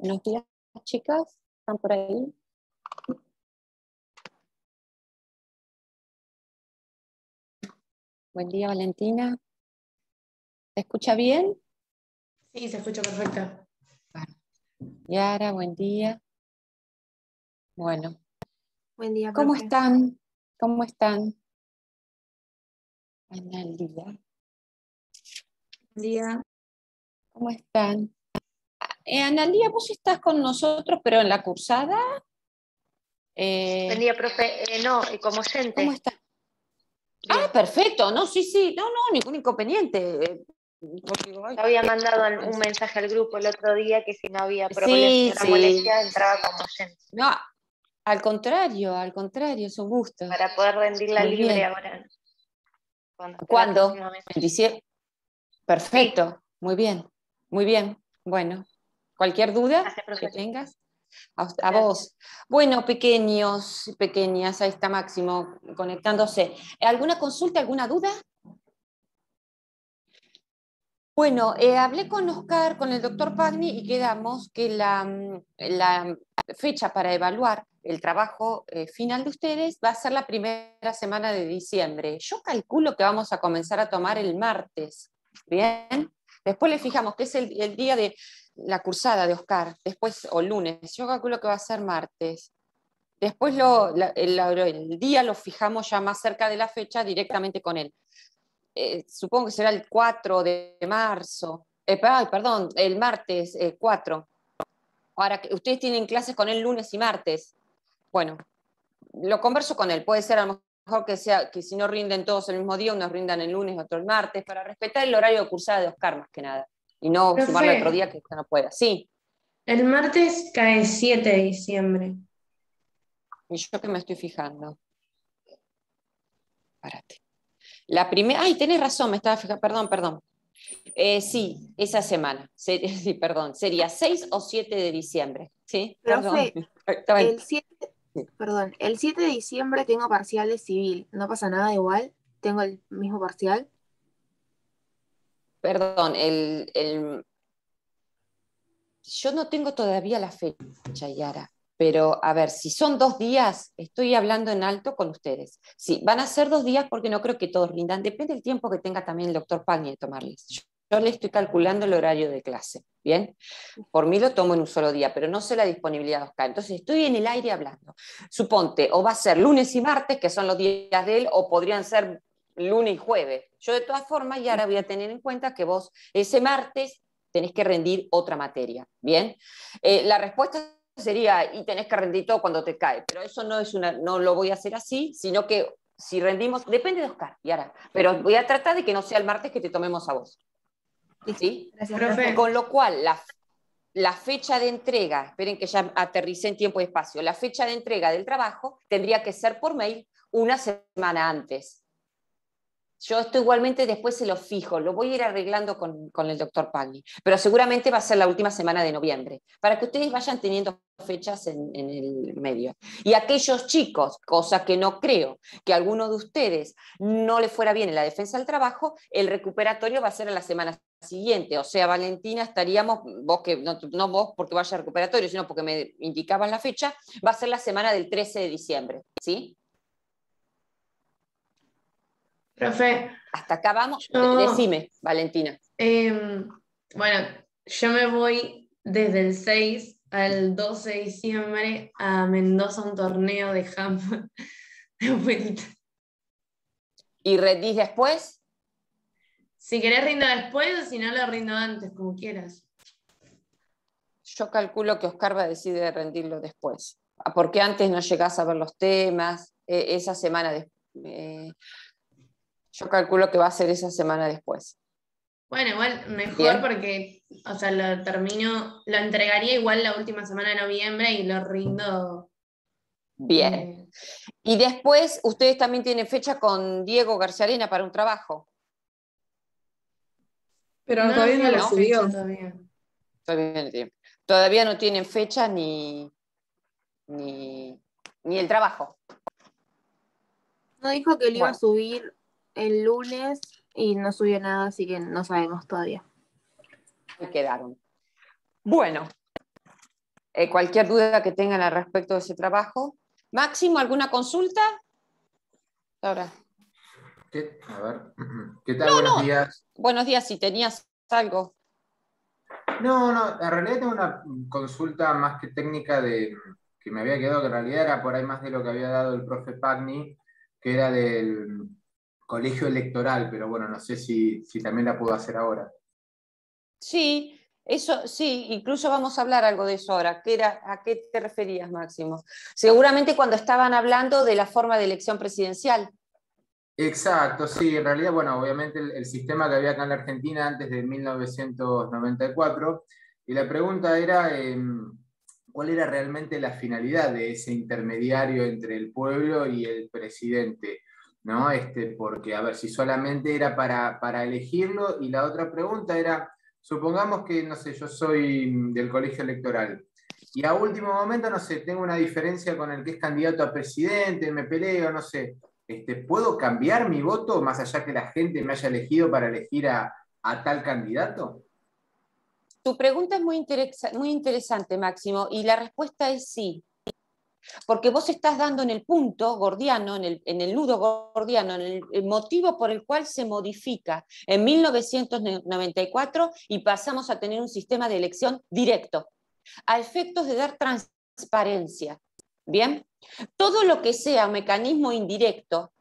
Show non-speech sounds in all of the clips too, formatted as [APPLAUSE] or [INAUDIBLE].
Buenos días, chicas. ¿Están por ahí? Buen día, Valentina. ¿Se escucha bien? Sí, se escucha perfecto. Yara, buen día. Bueno. Buen día. ¿Cómo están? ¿Cómo están? día. Buen día. ¿Cómo están? eh, Analia, vos estás con nosotros, pero en la cursada. Eh, profe. Eh, no, eh, como gente. ¿Cómo está? Ah, perfecto. No, sí, sí. No, no, ningún inconveniente. había mandado un mensaje al grupo el otro día que si no había sí, entraba como gente. No, al contrario, al contrario, es un gusto. Para poder rendir la libre ahora. ¿Cuándo? ¿Cuándo? Perfecto. Muy bien. Muy bien. Bueno, Cualquier duda que tengas. A, vos. Bueno, pequeños, pequeñas, ahí está Máximo conectándose. ¿Alguna consulta, alguna duda? Bueno, eh, hablé con Oscar, con el doctor Pagni, y quedamos que la, mm, fecha para evaluar el trabajo eh, final de ustedes va a ser la primera semana de diciembre. Yo calculo que vamos a comenzar a tomar el martes, ¿bien? Después le fijamos que es el día de la cursada de Oscar, después, o lunes, yo calculo que va a ser martes. Después lo, el, día lo fijamos ya más cerca de la fecha directamente con él. Eh, supongo que será el 4 de marzo, eh, ay, perdón, el martes 4. Eh, Ahora, ustedes tienen clases con él lunes y martes. Bueno, lo converso con él, puede ser a lo mejor que sea que si no rinden todos el mismo día, unos rindan el lunes, otros el martes, para respetar el horario de cursada de Oscar más que nada y no sumarle otro día que no pueda. Sí. El martes cae 7 de diciembre. ¿Y yo que me estoy fijando? Párate. La primera. Ay, tenés razón, me estaba fijando. Perdón, perdón. Eh, sí, esa semana. [LAUGHS] sí, perdón. Sería 6 o 7 de diciembre. Sí, [LAUGHS] perdón. El 7, perdón. El 7 de diciembre tengo parcial de civil. ¿No pasa nada igual? ¿Tengo el mismo parcial? perdón, el, yo no tengo todavía la fecha, Yara, pero a ver, si son dos días, estoy hablando en alto con ustedes. Sí, van a ser dos días porque no creo que todos rindan, depende del tiempo que tenga también el doctor Pagni de tomarles. yo le estoy calculando el horario de clase, ¿bien? Por mí lo tomo en un solo día, pero no sé la disponibilidad de Oscar. Entonces estoy en el aire hablando. Suponte, o va a ser lunes y martes, que son los días de él, o podrían ser lunes y jueves. Yo de todas formas, y ahora voy a tener en cuenta que vos ese martes tenés que rendir otra materia, ¿bien? Eh, la respuesta sería, y tenés que rendir todo cuando te cae, pero eso no, es una, no lo voy a hacer así, sino que si rendimos, depende de Oscar, ahora pero voy a tratar de que no sea el martes que te tomemos a vos. ¿Sí? Gracias, Con lo cual, la, la fecha de entrega, esperen que ya aterricé en tiempo y espacio, la fecha de entrega del trabajo tendría que ser por mail una semana antes. Yo esto igualmente después se lo fijo, lo voy a ir arreglando con, el doctor Pagli. pero seguramente va a ser la última semana de noviembre, para que ustedes vayan teniendo fechas en, el medio. Y aquellos chicos, cosa que no creo, que alguno de ustedes no le fuera bien en la defensa del trabajo, el recuperatorio va a ser la semana siguiente. O sea, Valentina, estaríamos, vos que, no, no vos porque vaya recuperatorio, sino porque me indicaban la fecha, va a ser la semana del 13 de diciembre, ¿sí? Profe. Hasta acá vamos. Decime, Valentina. Em, bueno, yo me voy desde el 6 al 12 de diciembre a Mendoza, un torneo de jam [LAUGHS] ¿Y rendís después? Si querés rindo después o si no lo rindo antes, como quieras. Yo calculo que Oscar va a decidir rendirlo después, ah, porque antes no llegás a ver los temas, e-, esa semana después. Eh, yo calculo que va a ser esa semana después. Bueno, igual mejor porque, o lo termino, lo entregaría igual la última semana de noviembre y lo rindo. Bien. Eh, y después, ustedes también tienen fecha con Diego García Arena para un trabajo. Pero todavía no, lo subió. Todavía. no tienen, fecha ni, ni, el trabajo. No dijo que lo iba a subir el lunes y no subió nada, así que no sabemos todavía. Me quedaron. Bueno, eh, cualquier duda que tengan al respecto de ese trabajo. Máximo, ¿alguna consulta? Ahora. A ver. [CLEARS THROAT] ¿Qué tal? Buenos días. Buenos días, si tenías algo. No, no, en realidad tengo una consulta más que técnica de que me había quedado, que en realidad era por ahí más de lo que había dado el profe Pagni, que era del colegio electoral, pero bueno, no sé si, también la puedo hacer ahora. Sí, eso sí, incluso vamos a hablar algo de eso ahora. ¿Qué era, ¿A qué te referías, Máximo? Seguramente cuando estaban hablando de la forma de elección presidencial. Exacto, sí, en realidad, bueno, obviamente el, sistema que había acá en la Argentina antes de 1994, y la pregunta era em, cuál era realmente la finalidad de ese intermediario entre el pueblo y el presidente. ¿no? Este, porque, a ver, si solamente era para, elegirlo, y la otra pregunta era, supongamos que, no sé, yo soy del colegio electoral, y a último momento, no sé, tengo una diferencia con el que es candidato a presidente, me peleo, no sé, este, ¿puedo cambiar mi voto más allá que la gente me haya elegido para elegir a, tal candidato? Tu pregunta es muy, muy interesante, Máximo, y la respuesta es sí porque vos estás dando en el punto gordiano, en el, nudo gordiano, en el, motivo por el cual se modifica en 1994 y pasamos a tener un sistema de elección directo, a efectos de dar transparencia. Bien, todo lo que sea un mecanismo indirecto,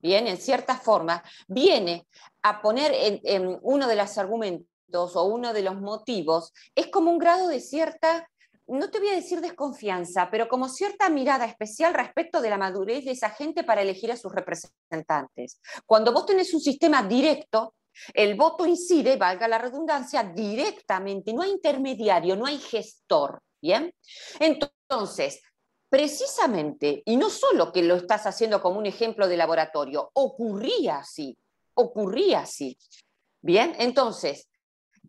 bien, en cierta forma, viene a poner en uno de los argumentos o uno de los motivos, es como un grado de cierta no te voy a decir desconfianza, pero como cierta mirada especial respecto de la madurez de esa gente para elegir a sus representantes. Cuando vos tenés un sistema directo, el voto incide, valga la redundancia, directamente, no hay intermediario, no hay gestor. ¿Bien? Entonces, precisamente, y no solo que lo estás haciendo como un ejemplo de laboratorio, ocurría así, ocurría así. Bien, entonces,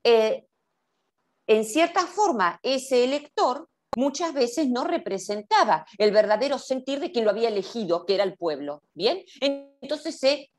eh, en cierta forma, ese elector muchas veces no representaba el verdadero sentir de quien lo había elegido, que era el pueblo. ¿Bien? Entonces se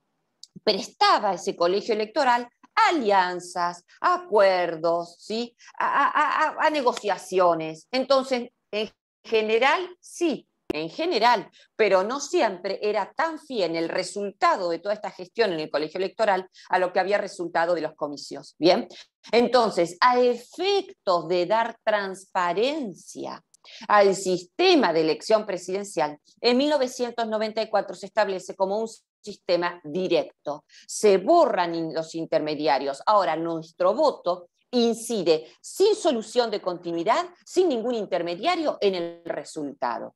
prestaba ese colegio electoral alianzas, acuerdos, ¿sí? a negociaciones. Entonces, en general, sí, en general, pero no siempre era tan fiel el resultado de toda esta gestión en el colegio electoral a lo que había resultado de los comicios. Bien, entonces, a efectos de dar transparencia al sistema de elección presidencial, en 1994 se establece como un sistema directo. Se borran los intermediarios. Ahora, nuestro voto incide sin solución de continuidad, sin ningún intermediario en el resultado.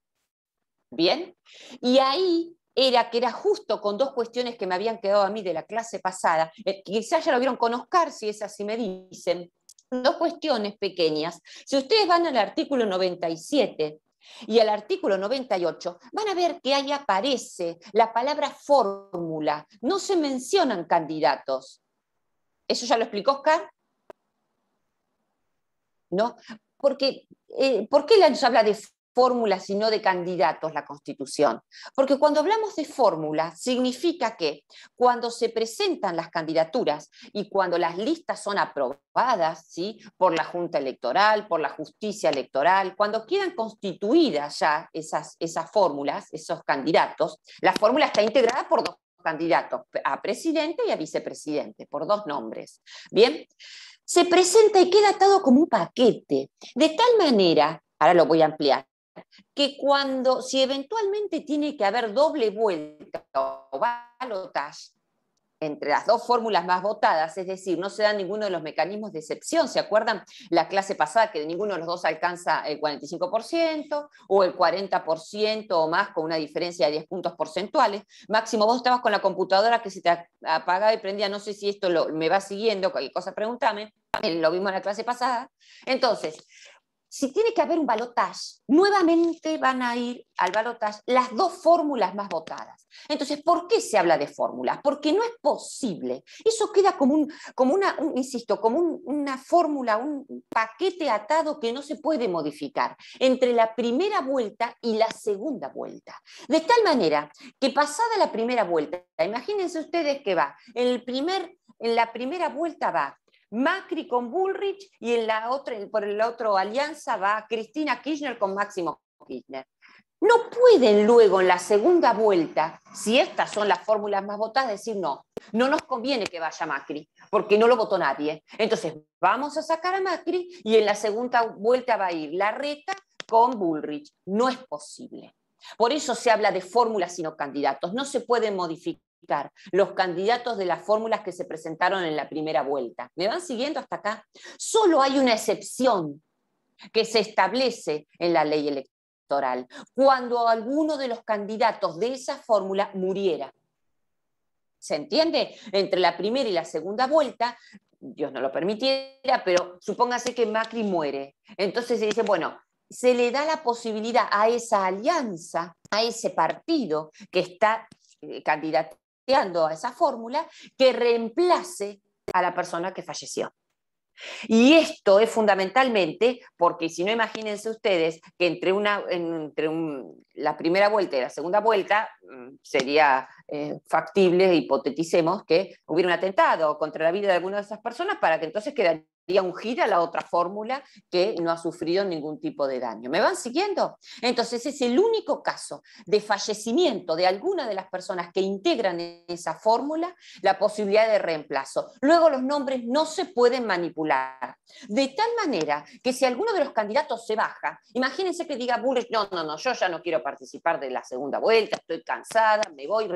Bien, y ahí era que era justo con dos cuestiones que me habían quedado a mí de la clase pasada, eh, quizás ya lo vieron con si es así me dicen, dos cuestiones pequeñas. Si ustedes van al artículo 97 y al artículo 98, van a ver que ahí aparece la palabra fórmula, no se mencionan candidatos. ¿Eso ya lo explicó Oscar? ¿No? Porque, eh, ¿Por qué nos habla de Fórmula, sino de candidatos la Constitución. Porque cuando hablamos de fórmula, significa que cuando se presentan las candidaturas y cuando las listas son aprobadas ¿sí? por la Junta Electoral, por la Justicia Electoral, cuando quedan constituidas ya esas, esas fórmulas, esos candidatos, la fórmula está integrada por dos candidatos, a presidente y a vicepresidente, por dos nombres. Bien, se presenta y queda atado como un paquete, de tal manera ahora lo voy a ampliar, que cuando, si eventualmente tiene que haber doble vuelta o balotage entre las dos fórmulas más votadas, es decir, no se dan ninguno de los mecanismos de excepción, ¿se acuerdan? La clase pasada que ninguno de los dos alcanza el 45% o el 40% o más con una diferencia de 10 puntos porcentuales. Máximo, vos estabas con la computadora que se te apagaba y prendía, no sé si esto me va siguiendo, cualquier cosa pregúntame, lo vimos en la clase pasada. Entonces, si tiene que haber un balotaje, nuevamente van a ir al balotage las dos fórmulas más votadas. Entonces, ¿por qué se habla de fórmulas? Porque no es posible. Eso queda como, un, como una, insisto, como una fórmula, un paquete atado que no se puede modificar entre la primera vuelta y la segunda vuelta. De tal manera que pasada la primera vuelta, imagínense ustedes que va, el primer, en la primera vuelta va Macri con Bullrich y en la otra, por el otro alianza va Cristina Kirchner con Máximo Kirchner. No pueden luego en la segunda vuelta, si estas son las fórmulas más votadas, decir no, no nos conviene que vaya Macri, porque no lo votó nadie. Entonces vamos a sacar a Macri y en la segunda vuelta va a ir la reta con Bullrich. No es posible. Por eso se habla de fórmulas sino candidatos. No se pueden modificar los candidatos de las fórmulas que se presentaron en la primera vuelta. ¿Me van siguiendo hasta acá? Solo hay una excepción que se establece en la ley electoral, cuando alguno de los candidatos de esa fórmula muriera. ¿Se entiende? Entre la primera y la segunda vuelta, Dios no lo permitiera, pero supóngase que Macri muere. Entonces se dice, bueno, se le da la posibilidad a esa alianza, a ese partido que está eh, candidato a esa fórmula que reemplace a la persona que falleció. Y esto es fundamentalmente porque, si no, imagínense ustedes que entre, una, entre la primera vuelta y la segunda vuelta mm, sería eh, factible, hipoteticemos, que hubiera un atentado contra la vida de alguna de esas personas para que entonces quedaría ungida la otra fórmula que no ha sufrido ningún tipo de daño. ¿Me van siguiendo? Entonces es el único caso de fallecimiento de alguna de las personas que integran esa fórmula la posibilidad de reemplazo. Luego los nombres no se pueden manipular. De tal manera que si alguno de los candidatos se baja, imagínense que diga Bull no, no, no, yo ya no quiero participar de la segunda vuelta, estoy cansada, me voy,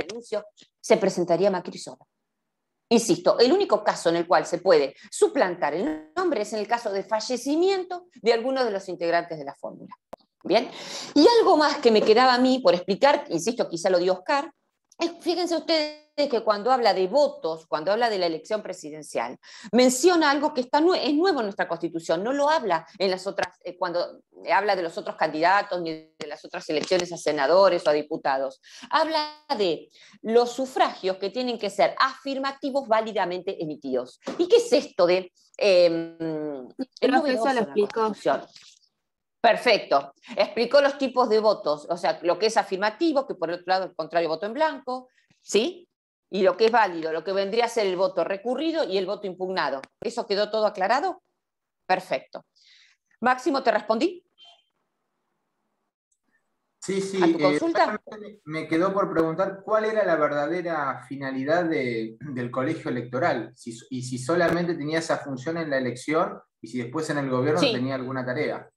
se presentaría Macri Insisto, el único caso en el cual se puede suplantar el nombre es en el caso de fallecimiento de alguno de los integrantes de la fórmula. Bien, y algo más que me quedaba a mí por explicar, insisto, quizá lo dio Oscar, fíjense ustedes que cuando habla de votos, cuando habla de la elección presidencial, menciona algo que está es nuevo en nuestra Constitución, no lo habla en las otras, eh, cuando habla de los otros candidatos ni de las otras elecciones a senadores o a diputados. Habla de los sufragios que tienen que ser afirmativos válidamente emitidos. ¿Y qué es esto de... Eh, em, el Perfecto. Explicó los tipos de votos, o sea, lo que es afirmativo, que por el otro lado, el contrario, voto en blanco, ¿sí? Y lo que es válido, lo que vendría a ser el voto recurrido y el voto impugnado. ¿Eso quedó todo aclarado? Perfecto. Máximo, ¿te respondí? Sí, sí. Eh, me quedó por preguntar cuál era la verdadera finalidad del colegio electoral y si solamente tenía esa función en la elección y si después en el gobierno tenía alguna tarea.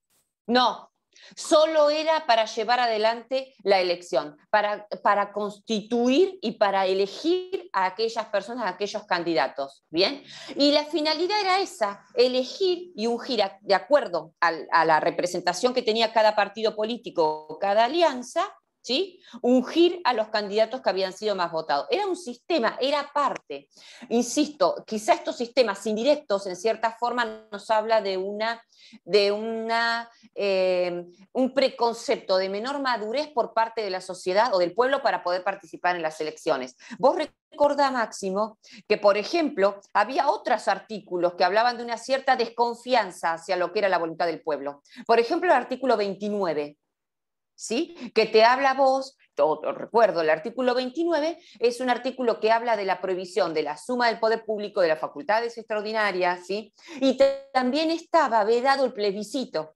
No, solo era para llevar adelante la elección, para, constituir y para elegir a aquellas personas, a aquellos candidatos. ¿Bien? Y la finalidad era esa, elegir y ungir de acuerdo a, a la representación que tenía cada partido político, cada alianza, ¿sí? Ungir a los candidatos que habían sido más votados. Era un sistema, era parte. Insisto, quizá estos sistemas indirectos, en cierta forma, nos habla de, una, de una, eh, un preconcepto de menor madurez por parte de la sociedad o del pueblo para poder participar en las elecciones. Vos recuerda, Máximo, que, por ejemplo, había otros artículos que hablaban de una cierta desconfianza hacia lo que era la voluntad del pueblo. Por ejemplo, el artículo 29 ¿sí? Que te habla vos, todo, recuerdo, el artículo 29 es un artículo que habla de la prohibición de la suma del poder público de las facultades extraordinarias, ¿sí? Y también estaba vedado el plebiscito.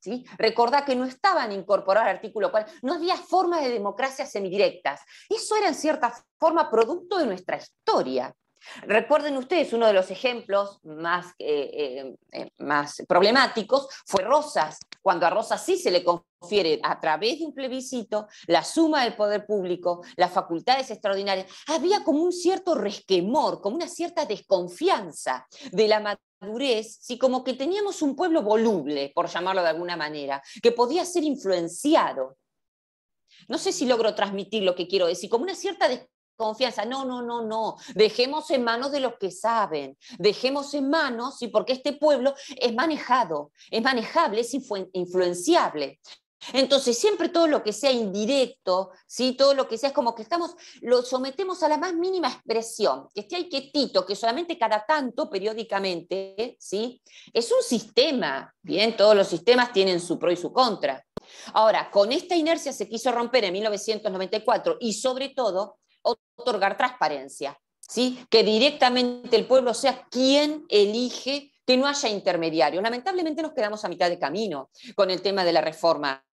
¿Sí? Recordá que no estaban incorporados al artículo 4, no había formas de democracia semidirectas. Eso era en cierta forma producto de nuestra historia. Recuerden ustedes, uno de los ejemplos más, eh, eh, eh, más problemáticos fue Rosas, cuando a Rosas sí se le confiere a través de un plebiscito la suma del poder público, las facultades extraordinarias. Había como un cierto resquemor, como una cierta desconfianza de la madurez, si como que teníamos un pueblo voluble, por llamarlo de alguna manera, que podía ser influenciado no sé si logro transmitir lo que quiero decir, como una cierta confianza. No, no, no, no. Dejemos en manos de los que saben. Dejemos en manos, y porque este pueblo es manejado, es manejable, es influenciable. Entonces, siempre todo lo que sea indirecto, ¿sí? todo lo que sea, es como que estamos, lo sometemos a la más mínima expresión, que esté ahí quietito, que solamente cada tanto, periódicamente, ¿sí? es un sistema, bien, todos los sistemas tienen su pro y su contra. Ahora, con esta inercia se quiso romper en 1994 y sobre todo otorgar transparencia, ¿sí? que directamente el pueblo sea quien elige que no haya intermediarios. Lamentablemente nos quedamos a mitad de camino con el tema de la reforma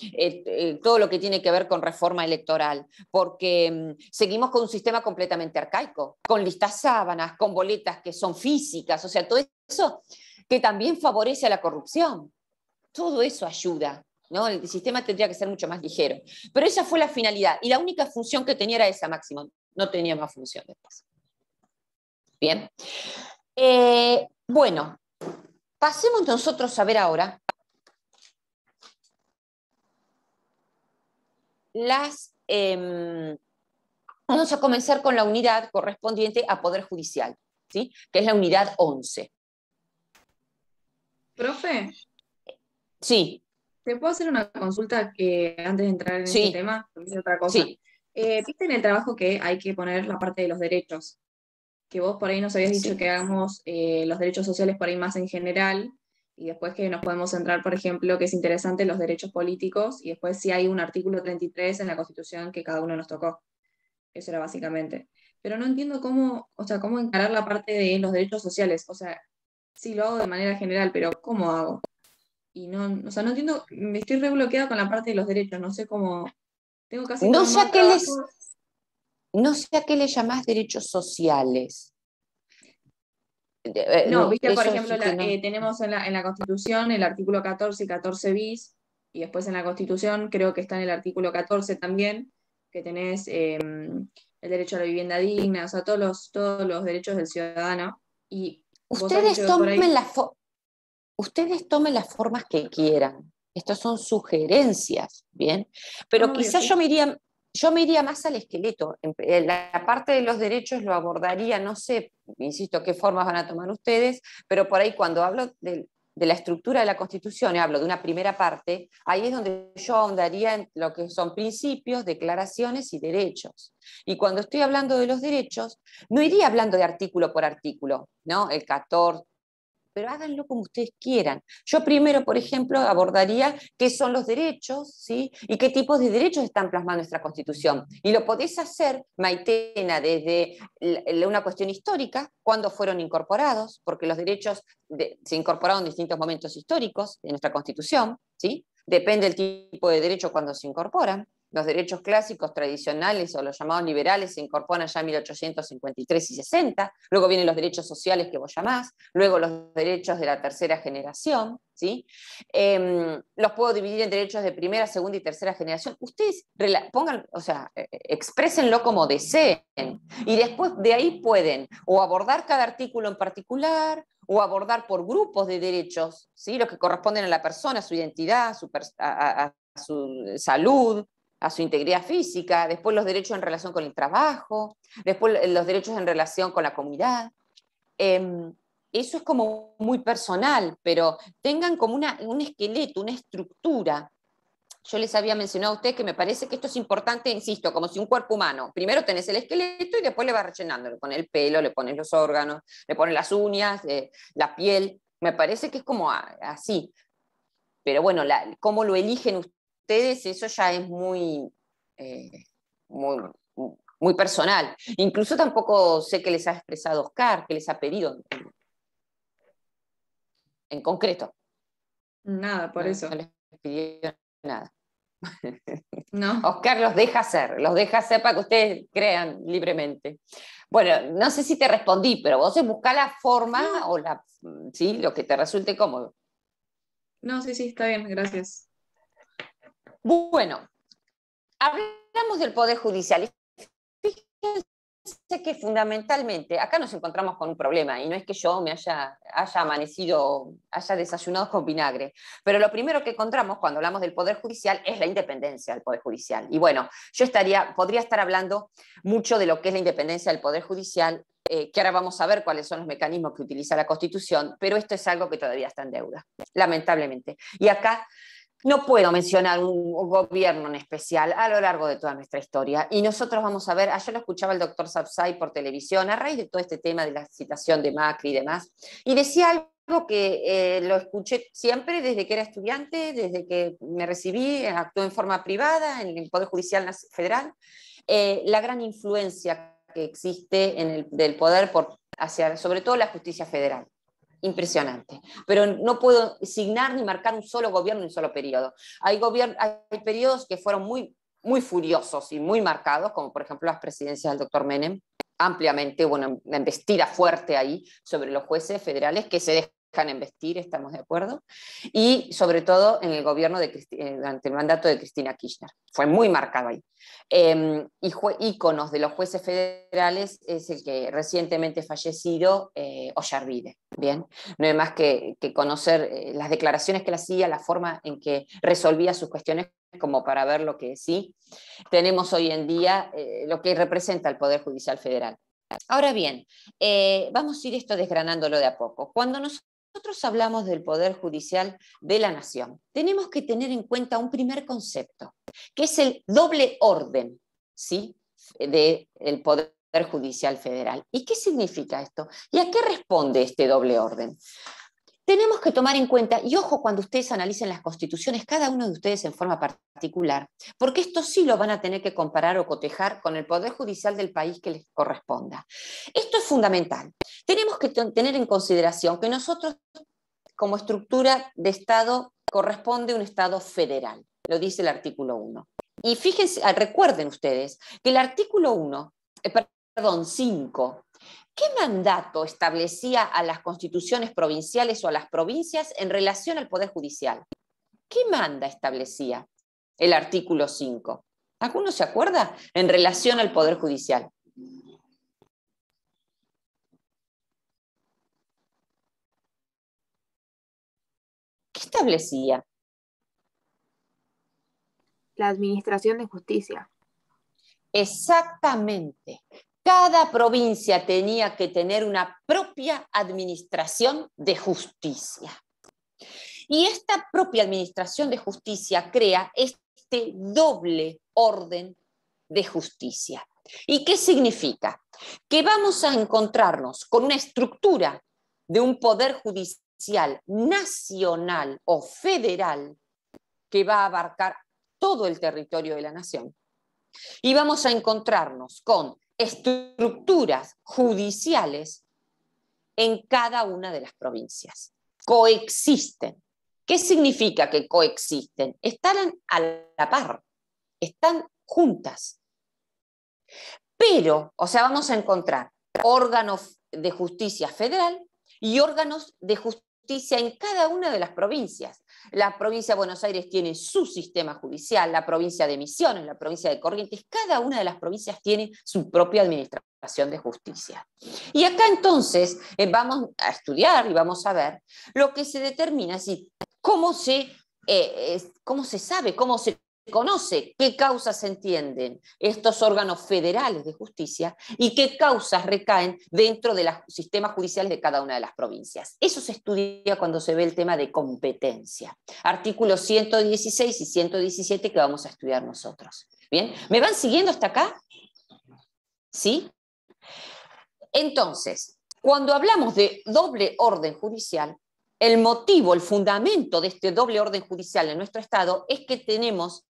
eh, eh, todo lo que tiene que ver con reforma electoral, porque mm, seguimos con un sistema completamente arcaico, con listas sábanas, con boletas que son físicas, o sea, todo eso que también favorece a la corrupción. Todo eso ayuda el sistema tendría que ser mucho más ligero. Pero esa fue la finalidad. Y la única función que tenía era esa máximo. No tenía más función después. Bien. Eh, bueno, pasemos nosotros a ver ahora las... Em, vamos a comenzar con la unidad correspondiente a Poder Judicial, ¿sí? que es la unidad 11. Profe. Sí. ¿Te puedo hacer una consulta que antes de entrar en este tema? Otra cosa. Sí. Eh, Viste en el trabajo que hay que poner la parte de los derechos, que vos por ahí nos habías dicho que hagamos eh, los derechos sociales por ahí más en general, y después que nos podemos centrar, por ejemplo, que es interesante los derechos políticos, y después si hay un artículo 33 en la Constitución que cada uno nos tocó. Eso era básicamente. Pero no entiendo cómo, o sea, cómo encarar la parte de los derechos sociales. O sea, sí lo hago de manera general, pero ¿cómo hago? y no, o sea, no entiendo, me estoy rebloqueada con la parte de los derechos, no sé cómo. Tengo casi no sé, a qué no sé a qué le llamás derechos sociales. Eh, no, viste, por ejemplo, eh, tenemos en la, Constitución el artículo 14 y 14 bis, y después en la Constitución creo que está en el artículo 14 también, que tenés em, el derecho a la vivienda digna, o sea, todos los, todos los derechos del ciudadano. Y Ustedes tomen la foto ustedes tomen las formas que quieran. Estas son sugerencias, ¿bien? Pero ah, quizás yo me iría, yo me iría más al esqueleto. La parte de los derechos lo abordaría, no sé, insisto, qué formas van a tomar ustedes, pero por ahí cuando hablo de, la estructura de la Constitución, hablo de una primera parte, ahí es donde yo ahondaría en lo que son principios, declaraciones y derechos. Y cuando estoy hablando de los derechos, no iría hablando de artículo por artículo, ¿no? El 14, pero háganlo como ustedes quieran. Yo primero, por ejemplo, abordaría qué son los derechos, ¿sí? Y qué tipos de derechos están plasmados en nuestra Constitución. Y lo podés hacer, Maitena, desde una cuestión histórica, cuándo fueron incorporados, porque los derechos se incorporaron en distintos momentos históricos en nuestra Constitución, ¿sí? Depende del tipo de derecho cuando se incorporan los derechos clásicos tradicionales o los llamados liberales se incorporan ya en 1853 y 60, luego vienen los derechos sociales que vos llamás, luego los derechos de la tercera generación, ¿sí? Em, los puedo dividir en derechos de primera, segunda y tercera generación. Ustedes pongan, o sea, eh, eh, exprésenlo como deseen y después de ahí pueden o abordar cada artículo en particular o abordar por grupos de derechos, ¿sí? los que corresponden a la persona, a su identidad, a su salud, a su integridad física, después los derechos en relación con el trabajo, después eh, los derechos en relación con la comunidad. Em, eso es como muy personal, pero tengan como un esqueleto, una estructura. Yo les había mencionado a ustedes que me parece que esto es importante, insisto, como si un cuerpo humano, primero tenés el esqueleto y después le vas rellenando, le pones el pelo, le pones los órganos, le pones las uñas, eh, la piel. Me parece que es como así. Pero bueno, cómo lo eligen ustedes ustedes eso ya es eh, muy, muy, personal. Incluso tampoco sé qué les ha expresado Oscar, qué les ha pedido en, concreto. Nada, por eso. No les pidió nada. [LAUGHS] Oscar los deja hacer, los deja hacer para que ustedes crean libremente. Bueno, no sé si te respondí, pero vos busca la forma o la, ¿sí? lo que te resulte cómodo. No, sí, sí, está bien, gracias. Bueno, hablamos del Poder Judicial. Y fíjense que fundamentalmente, acá nos encontramos con un problema, y no es que yo me haya, haya amanecido, haya desayunado con vinagre, pero lo primero que encontramos cuando hablamos del Poder Judicial es la independencia del Poder Judicial. Y bueno, yo estaría, podría estar hablando mucho de lo que es la independencia del Poder Judicial eh, que ahora vamos a ver cuáles son los mecanismos que utiliza la Constitución, pero esto es algo que todavía está en deuda, lamentablemente. Y acá no puedo mencionar un gobierno en especial a lo largo de toda nuestra historia. Y nosotros vamos a ver, ayer lo escuchaba el doctor Sapsay por televisión a raíz de todo este tema de la citación de Macri y demás, y decía algo que eh, lo escuché siempre desde que era estudiante, desde que me recibí, actué en forma privada en el Poder Judicial Federal, eh, la gran influencia que existe en del poder hacia, sobre todo, la justicia federal impresionante. Pero no puedo signar ni marcar un solo gobierno en un solo periodo. Hay, hay periodos que fueron muy, muy furiosos y muy marcados, como por ejemplo las presidencias del doctor Menem ampliamente, bueno, una embestida fuerte ahí sobre los jueces federales que se dejan investir, estamos de acuerdo, y sobre todo en el gobierno de, eh, durante el mandato de Cristina Kirchner. Fue muy marcado ahí. Em, y íconos de los jueces federales es el que recientemente fallecido eh, Ollarvide. Bien, no hay más que, conocer eh, las declaraciones que él hacía, la forma en que resolvía sus cuestiones como para ver lo que sí tenemos hoy en día, eh, lo que representa el Poder Judicial Federal. Ahora bien, vamos a ir esto desgranándolo de a poco. Cuando nosotros nosotros hablamos del Poder Judicial de la Nación, tenemos que tener en cuenta un primer concepto, que es el doble orden ¿sí? del el Poder Judicial Federal. ¿Y qué significa esto? ¿Y a qué responde este doble orden? tenemos que tomar en cuenta, y ojo cuando ustedes analicen las constituciones, cada uno de ustedes en forma particular, porque esto sí lo van a tener que comparar o cotejar con el Poder Judicial del país que les corresponda. Esto es fundamental. Tenemos que tener en consideración que nosotros, como estructura de Estado, corresponde un Estado federal, lo dice el artículo 1. Y fíjense, recuerden ustedes que el artículo 1, eh, perdón, 5 ¿Qué mandato establecía a las constituciones provinciales o a las provincias en relación al Poder Judicial? ¿Qué manda establecía el artículo 5? ¿Alguno se acuerda? En relación al Poder Judicial. ¿Qué establecía? La Administración de Justicia. Exactamente cada provincia tenía que tener una propia administración de justicia. Y esta propia administración de justicia crea este doble orden de justicia. ¿Y qué significa? Que vamos a encontrarnos con una estructura de un poder judicial nacional o federal que va a abarcar todo el territorio de la nación. Y vamos a encontrarnos con estructuras judiciales en cada una de las provincias. Coexisten. ¿Qué significa que coexisten? Están a la par, están juntas. Pero, o sea, vamos a encontrar órganos de justicia federal y órganos de justicia en cada una de las provincias. La provincia de Buenos Aires tiene su sistema judicial, la provincia de Misiones, la provincia de Corrientes, cada una de las provincias tiene su propia administración de justicia. Y acá entonces eh, vamos a estudiar y vamos a ver lo que se determina, cómo se eh, cómo se sabe, cómo se conoce qué causas entienden estos órganos federales de justicia y qué causas recaen dentro de los sistemas judiciales de cada una de las provincias. Eso se estudia cuando se ve el tema de competencia. Artículos 116 y 117 que vamos a estudiar nosotros. ¿Bien? ¿Me van siguiendo hasta acá? ¿Sí? Entonces, cuando hablamos de doble orden judicial, el motivo, el fundamento de este doble orden judicial en nuestro Estado es que tenemos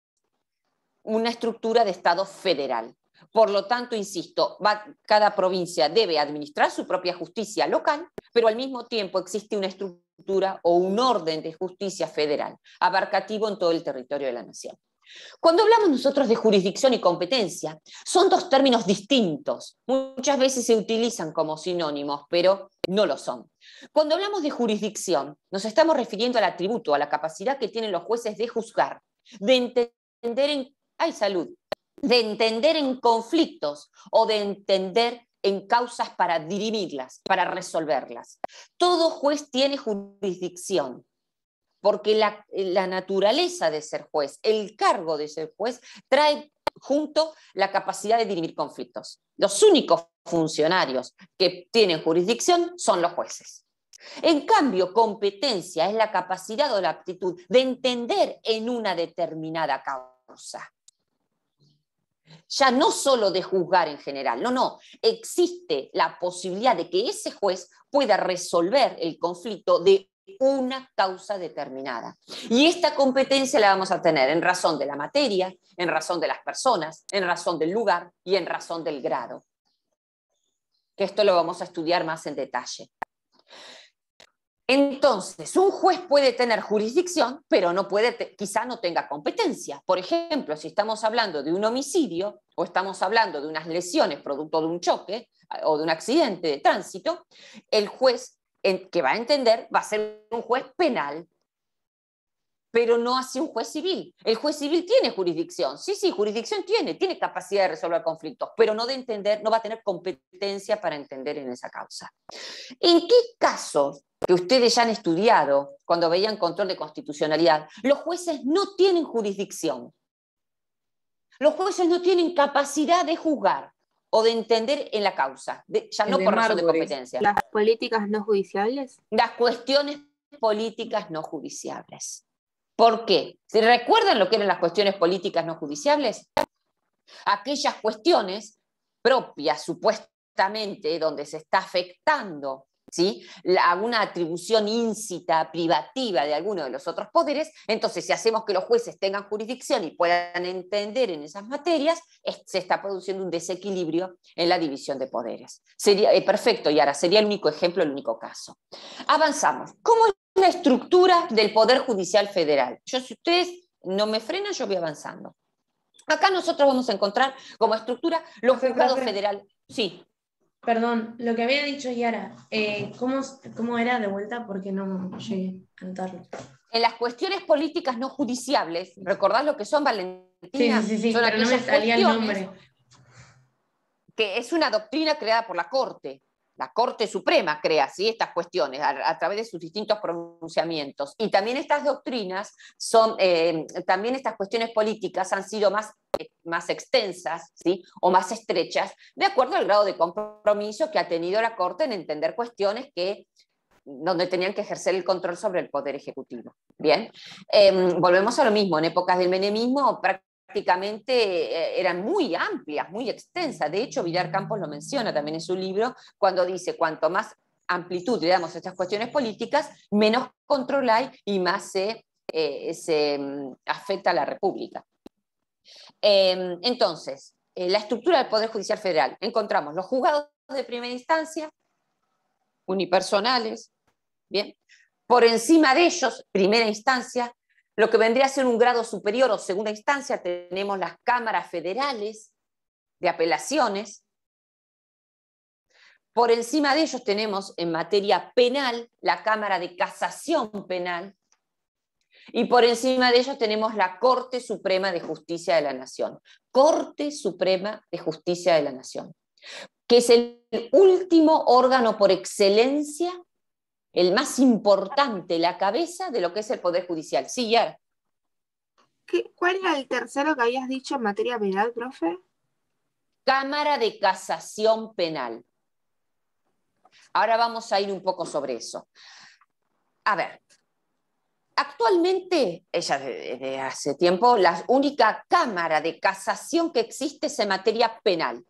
una estructura de Estado federal. Por lo tanto, insisto, cada provincia debe administrar su propia justicia local, pero al mismo tiempo existe una estructura o un orden de justicia federal, abarcativo en todo el territorio de la nación. Cuando hablamos nosotros de jurisdicción y competencia, son dos términos distintos. Muchas veces se utilizan como sinónimos, pero no lo son. Cuando hablamos de jurisdicción, nos estamos refiriendo al atributo, a la capacidad que tienen los jueces de juzgar, de entender en hay salud, de entender en conflictos o de entender en causas para dirimirlas, para resolverlas. Todo juez tiene jurisdicción, porque la, naturaleza de ser juez, el cargo de ser juez, trae junto la capacidad de dirimir conflictos. Los únicos funcionarios que tienen jurisdicción son los jueces. En cambio, competencia es la capacidad o la aptitud de entender en una determinada causa ya no solo de juzgar en general, no, no, existe la posibilidad de que ese juez pueda resolver el conflicto de una causa determinada. Y esta competencia la vamos a tener en razón de la materia, en razón de las personas, en razón del lugar y en razón del grado. esto lo vamos a estudiar más en detalle. Entonces, un juez puede tener jurisdicción, pero no puede, quizá no tenga competencia. Por ejemplo, si estamos hablando de un homicidio o estamos hablando de unas lesiones producto de un choque eh, o de un accidente de tránsito, el juez que va a entender va a ser un juez penal pero no hace un juez civil. El juez civil tiene jurisdicción, sí, sí, jurisdicción tiene, tiene capacidad de resolver conflictos, pero no de entender, no va a tener competencia para entender en esa causa. ¿En qué casos que ustedes ya han estudiado cuando veían control de constitucionalidad, los jueces no tienen jurisdicción? Los jueces no tienen capacidad de juzgar o de entender en la causa, ya no por razón de competencia. Las políticas no judiciales. Las cuestiones políticas no judiciales. ¿Por qué? ¿Se recuerdan lo que eran las cuestiones políticas no judiciables? Aquellas cuestiones propias, supuestamente, donde se está afectando ¿sí? alguna atribución íncita, privativa de alguno de los otros poderes, entonces si hacemos que los jueces tengan jurisdicción y puedan entender en esas materias, se está produciendo un desequilibrio en la división de poderes. Sería eh, perfecto, Yara, sería el único ejemplo, el único caso. Avanzamos. ¿Cómo estructura del Poder Judicial Federal. Yo, si ustedes no me frenan, yo voy avanzando. Acá nosotros vamos a encontrar como estructura los juzgados federales. Sí. Perdón, lo que había dicho Yara, eh, ¿cómo, era de vuelta? Porque no llegué a cantarlo. En las cuestiones políticas no judiciales, ¿recordás lo que son, Valentina? Sí, sí, sí, son que no me salía el nombre. Que es una doctrina creada por la Corte la Corte Suprema crea ¿sí? estas cuestiones a, través de sus distintos pronunciamientos. Y también estas doctrinas son, eh, también estas cuestiones políticas han sido más, más extensas ¿sí? o más estrechas, de acuerdo al grado de compromiso que ha tenido la Corte en entender cuestiones que donde tenían que ejercer el control sobre el poder ejecutivo. Bien, em, volvemos a lo mismo, en épocas del menemismo prácticamente eh, eran muy amplias, muy extensas. De hecho, Villar Campos lo menciona también en su libro, cuando dice, cuanto más amplitud le damos a estas cuestiones políticas, menos control hay y más se, eh, se mm, afecta a la República. Em, entonces, eh, la estructura del Poder Judicial Federal. Encontramos los juzgados de primera instancia, unipersonales, bien. Por encima de ellos, primera instancia, lo que vendría a ser un grado superior o segunda instancia, tenemos las cámaras federales de apelaciones. Por encima de ellos tenemos en materia penal la Cámara de Casación Penal. Y por encima de ellos tenemos la Corte Suprema de Justicia de la Nación. Corte Suprema de Justicia de la Nación, que es el último órgano por excelencia el más importante, la cabeza de lo que es el Poder Judicial. Sí, ya ¿Cuál era el tercero que habías dicho en materia penal, profe? Cámara de Casación Penal. Ahora vamos a ir un poco sobre eso. A ver, actualmente, ella desde hace tiempo, la única Cámara de Casación que existe es en materia penal.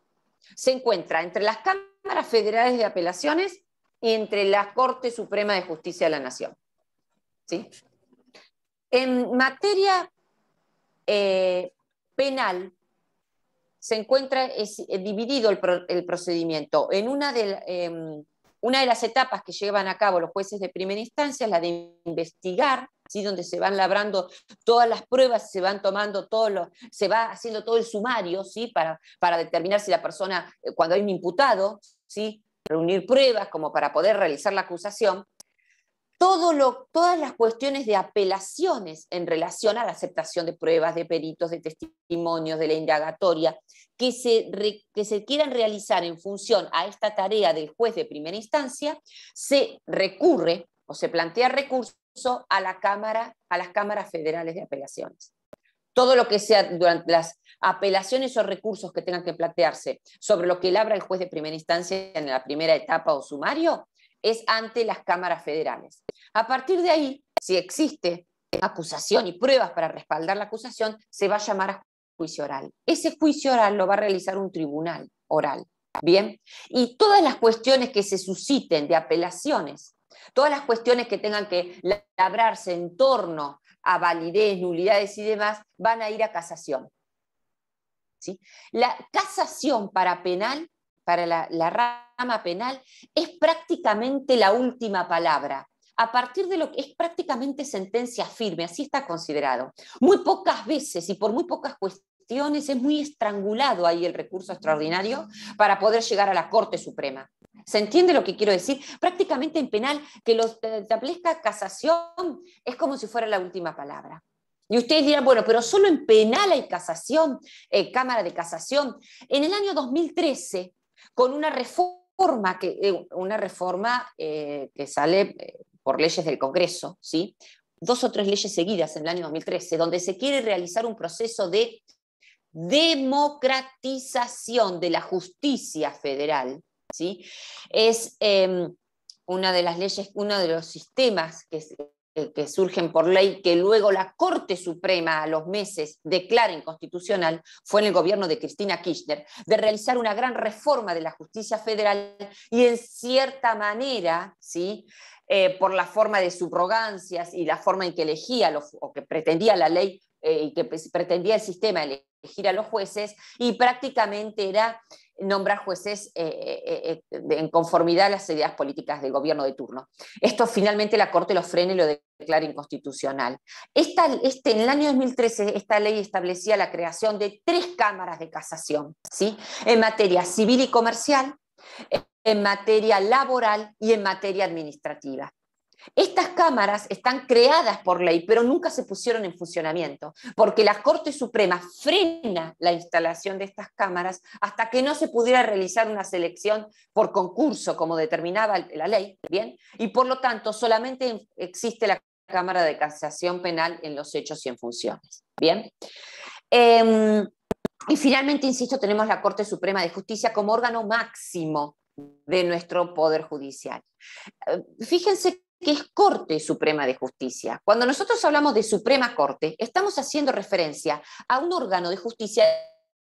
Se encuentra entre las Cámaras Federales de Apelaciones entre la Corte Suprema de Justicia de la Nación. En materia eh, penal, se encuentra eh, dividido el, procedimiento. En una de, em, una de las etapas que llevan a cabo los jueces de primera instancia es la de investigar, ¿sí? donde se van labrando todas las pruebas, se van tomando todos los, se va haciendo todo el sumario ¿sí? para, para determinar si la persona, eh, cuando hay un imputado, ¿sí? reunir pruebas como para poder realizar la acusación, todas las cuestiones de apelaciones en relación a la aceptación de pruebas, de peritos, de testimonios, de la indagatoria, que se, se quieran realizar en función a esta tarea del juez de primera instancia, se recurre o se plantea recurso a, la cámara, a las cámaras federales de apelaciones todo lo que sea durante las apelaciones o recursos que tengan que plantearse sobre lo que elabra el juez de primera instancia en la primera etapa o sumario es ante las cámaras federales. A partir de ahí, si existe acusación y pruebas para respaldar la acusación, se va a llamar a juicio oral. Ese juicio oral lo va a realizar un tribunal oral. Bien, y todas las cuestiones que se susciten de apelaciones Todas las cuestiones que tengan que labrarse en torno a validez, nulidades y demás, van a ir a casación. La casación para penal, para la, la rama penal, es prácticamente la última palabra a partir de lo que es prácticamente sentencia firme, así está considerado. Muy pocas veces y por muy pocas cuestiones es muy estrangulado ahí el recurso extraordinario para poder llegar a la Corte Suprema. ¿Se entiende lo que quiero decir? Prácticamente en penal, que lo establezca casación es como si fuera la última palabra. Y ustedes dirán, bueno, pero solo en penal hay casación, eh, Cámara de Casación. En el año 2013, con una reforma que, eh, una reforma, eh, que sale por leyes del Congreso, ¿sí? dos o tres leyes seguidas en el año 2013, donde se quiere realizar un proceso de democratización de la justicia federal, ¿sí? Es em, una de las leyes, uno de los sistemas eh, que, surgen por ley, que luego la Corte Suprema a los meses declara inconstitucional, fue en el gobierno de Cristina Kirchner, de realizar una gran reforma de la justicia federal y en cierta manera, ¿sí? Eh, por la forma de subrogancias y la forma en que elegía o que pretendía la ley eh, y que pretendía el sistema elegir a los jueces, y prácticamente era nombra jueces eh, eh, eh, en conformidad a las ideas políticas del gobierno de turno. Esto finalmente la Corte lo frena y lo declara inconstitucional. este, en el año 2013 esta ley establecía la creación de tres cámaras de casación ¿sí? en materia civil y comercial, en materia laboral y en materia administrativa. Estas cámaras están creadas por ley, pero nunca se pusieron en funcionamiento, porque la Corte Suprema frena la instalación de estas cámaras hasta que no se pudiera realizar una selección por concurso, como determinaba la ley, ¿bien? Y por lo tanto, solamente existe la Cámara de Casación Penal en los hechos y en funciones, ¿bien? Em, y finalmente, insisto, tenemos la Corte Suprema de Justicia como órgano máximo de nuestro poder judicial. Em, fíjense que es Corte Suprema de Justicia. Cuando nosotros hablamos de Suprema Corte, estamos haciendo referencia a un órgano de justicia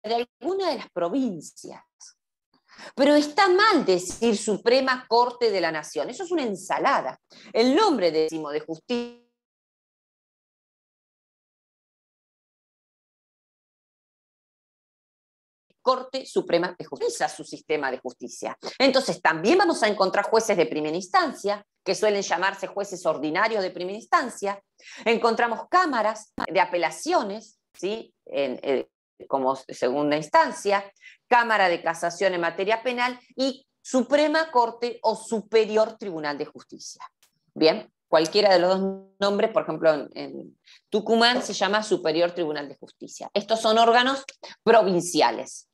de alguna de las provincias. Pero está mal decir Suprema Corte de la Nación, eso es una ensalada. El nombre, decimos, de justicia Corte Suprema de Justicia, su sistema de justicia. Entonces, también vamos a encontrar jueces de primera instancia, que suelen llamarse jueces ordinarios de primera instancia. Encontramos cámaras de apelaciones, ¿sí? Eh, como segunda instancia, Cámara de Casación en materia penal y Suprema Corte o Superior Tribunal de Justicia. Bien, cualquiera de los dos nombres, por ejemplo, en, Tucumán se llama Superior Tribunal de Justicia. Estos son órganos provinciales.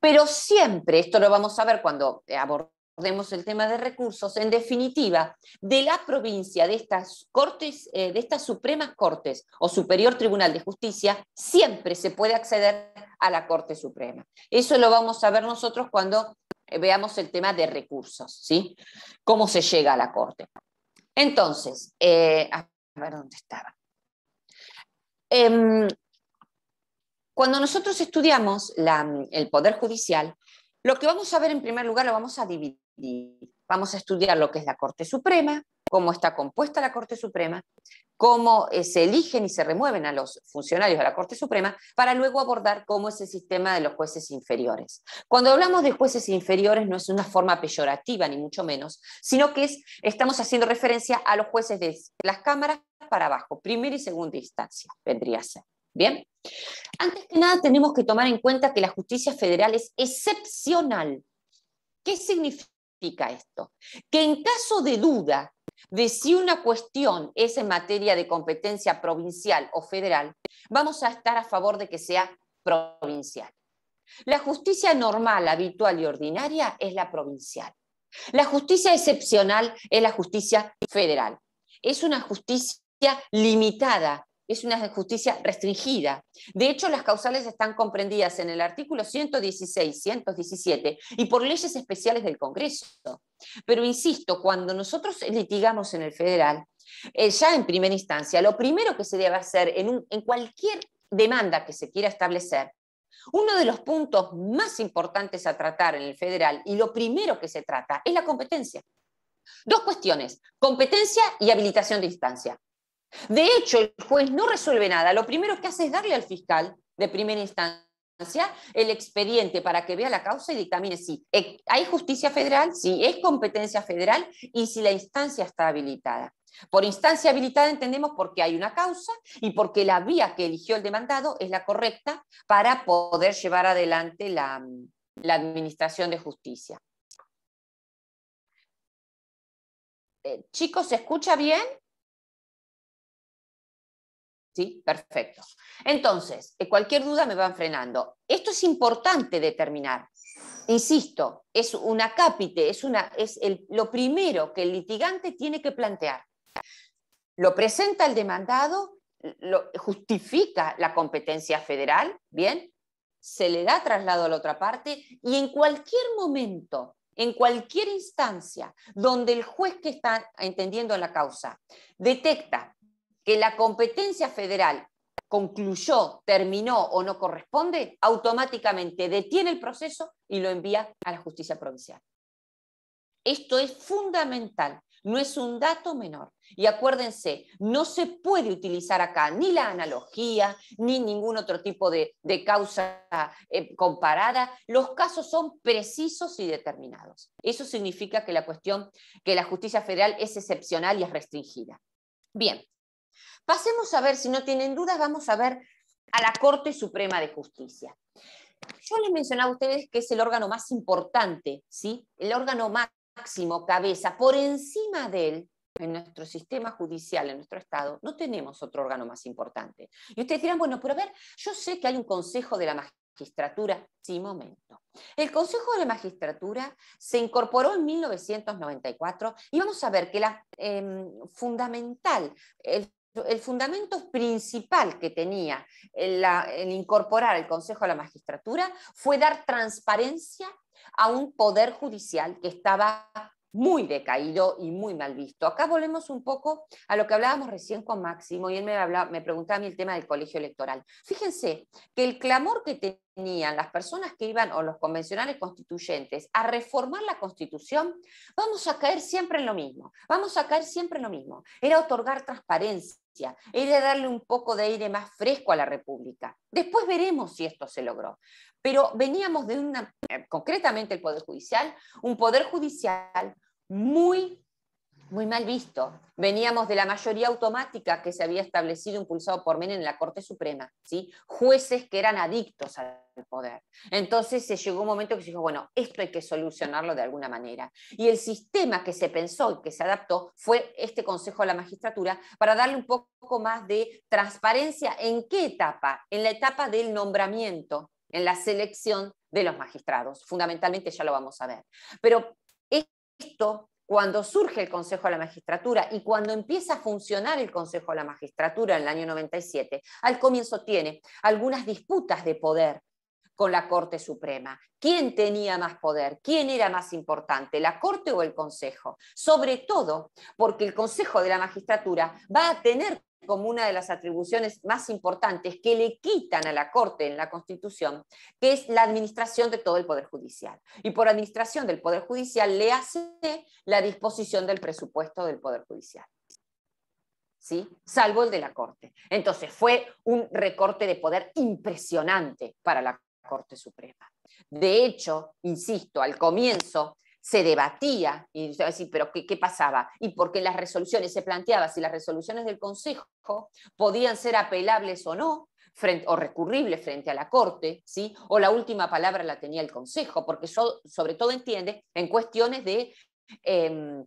Pero siempre, esto lo vamos a ver cuando abordemos el tema de recursos, en definitiva, de la provincia, de estas cortes, eh, de estas supremas cortes o Superior Tribunal de Justicia, siempre se puede acceder a la Corte Suprema. Eso lo vamos a ver nosotros cuando eh, veamos el tema de recursos, ¿sí? Cómo se llega a la Corte. Entonces, eh, a ver dónde estaba. Em, cuando nosotros estudiamos el Poder Judicial, lo que vamos a ver en primer lugar lo vamos a dividir y Vamos a estudiar lo que es la Corte Suprema, cómo está compuesta la Corte Suprema, cómo eh, se eligen y se remueven a los funcionarios de la Corte Suprema, para luego abordar cómo es el sistema de los jueces inferiores. Cuando hablamos de jueces inferiores no es una forma peyorativa, ni mucho menos, sino que es, estamos haciendo referencia a los jueces de las cámaras para abajo, primera y segunda instancia, vendría a ser. Bien, antes que nada tenemos que tomar en cuenta que la justicia federal es excepcional. ¿Qué significa? esto? Que en caso de duda de si una cuestión es en materia de competencia provincial o federal, vamos a estar a favor de que sea provincial. La justicia normal, habitual y ordinaria es la provincial. La justicia excepcional es la justicia federal. Es una justicia limitada es una justicia restringida. De hecho, las causales están comprendidas en el artículo 116, 117 y por leyes especiales del Congreso. Pero insisto, cuando nosotros litigamos en el federal, eh, ya en primera instancia, lo primero que se debe hacer en cualquier demanda que se quiera establecer uno de los puntos más importantes a tratar en el federal y lo primero que se trata es la competencia. Dos cuestiones, competencia y habilitación de instancia. De hecho, el juez no resuelve nada. Lo primero que hace es darle al fiscal de primera instancia el expediente para que vea la causa y dictamine si eh, hay justicia federal, si es competencia federal y si la instancia está habilitada. Por instancia habilitada entendemos porque hay una causa y porque la vía que eligió el demandado es la correcta para poder llevar adelante la, administración de justicia. Eh, chicos, ¿se escucha bien? ¿Sí? Perfecto. Entonces, eh, cualquier duda me van frenando. Esto es importante determinar. Insisto, es un acápite, es, una, es el, lo primero que el litigante tiene que plantear. Lo presenta el demandado, lo, justifica la competencia federal, ¿bien? Se le da traslado a la otra parte y en cualquier momento en cualquier instancia donde el juez que está entendiendo la causa detecta que la competencia federal concluyó, terminó o no corresponde, automáticamente detiene el proceso y lo envía a la justicia provincial. Esto es fundamental, no es un dato menor. Y acuérdense, no se puede utilizar acá ni la analogía, ni ningún otro tipo de, causa eh, comparada. Los casos son precisos y determinados. Eso significa que la cuestión, que la justicia federal es excepcional y es restringida. Bien, Pasemos a ver, si no tienen dudas, vamos a ver a la Corte Suprema de Justicia. Yo les mencionaba a ustedes que es el órgano más importante, ¿sí? el órgano máximo, cabeza, por encima de él, en nuestro sistema judicial, en nuestro Estado, no tenemos otro órgano más importante. Y ustedes dirán, bueno, pero a ver, yo sé que hay un Consejo de la Magistratura. Sí, momento. El Consejo de la Magistratura se incorporó en 1994 y vamos a ver que la em, fundamental, el el fundamento principal que tenía en incorporar el Consejo a la Magistratura fue dar transparencia a un poder judicial que estaba muy decaído y muy mal visto. Acá volvemos un poco a lo que hablábamos recién con Máximo y él me, me preguntaba a mí el tema del colegio electoral. Fíjense que el clamor que tenían las personas que iban o los convencionales constituyentes a reformar la constitución, vamos a caer siempre en lo mismo, vamos a caer siempre en lo mismo. Era otorgar transparencia era darle un poco de aire más fresco a la República. Después veremos si esto se logró. Pero veníamos de una, eh, concretamente el Poder Judicial, un Poder Judicial muy muy mal visto. Veníamos de la mayoría automática que se había establecido impulsado por Menem en la Corte Suprema, ¿sí? jueces que eran adictos al poder. Entonces se llegó un momento que se dijo, bueno, esto hay que solucionarlo de alguna manera. Y el sistema que se pensó y que se adaptó fue este Consejo de la Magistratura para darle un poco más de transparencia en qué etapa, en la etapa del nombramiento, en la selección de los magistrados. Fundamentalmente ya lo vamos a ver. Pero esto cuando surge el Consejo de la Magistratura y cuando empieza a funcionar el Consejo de la Magistratura en el año 97, al comienzo tiene algunas disputas de poder con la Corte Suprema. ¿Quién tenía más poder? ¿Quién era más importante? ¿La Corte o el Consejo? Sobre todo porque el Consejo de la Magistratura va a tener como una de las atribuciones más importantes que le quitan a la Corte en la Constitución, que es la administración de todo el Poder Judicial. Y por administración del Poder Judicial le hace la disposición del presupuesto del Poder Judicial. ¿Sí? Salvo el de la Corte. Entonces fue un recorte de poder impresionante para la Corte Suprema. De hecho, insisto, al comienzo se debatía, y usted va a decir, pero qué, pasaba? Y porque las resoluciones, se planteaba si las resoluciones del Consejo podían ser apelables o no, o recurribles frente a la Corte, ¿sí? o la última palabra la tenía el Consejo, porque sobre todo entiende en cuestiones de, em,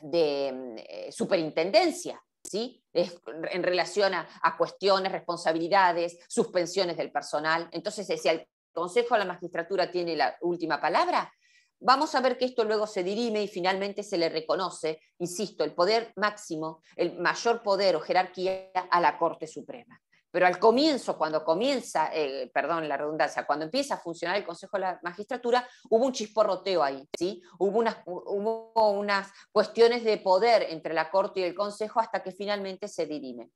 de eh, superintendencia, ¿Sí? en relación a, a, cuestiones, responsabilidades, suspensiones del personal. Entonces, decía el Consejo de la Magistratura tiene la última palabra, Vamos a ver que esto luego se dirime y finalmente se le reconoce, insisto, el poder máximo, el mayor poder o jerarquía a la Corte Suprema. Pero al comienzo, cuando comienza, eh, perdón la redundancia, cuando empieza a funcionar el Consejo de la Magistratura, hubo un chisporroteo ahí, ¿sí? hubo unas cuestiones de poder entre la Corte y el Consejo hasta que finalmente se dirime.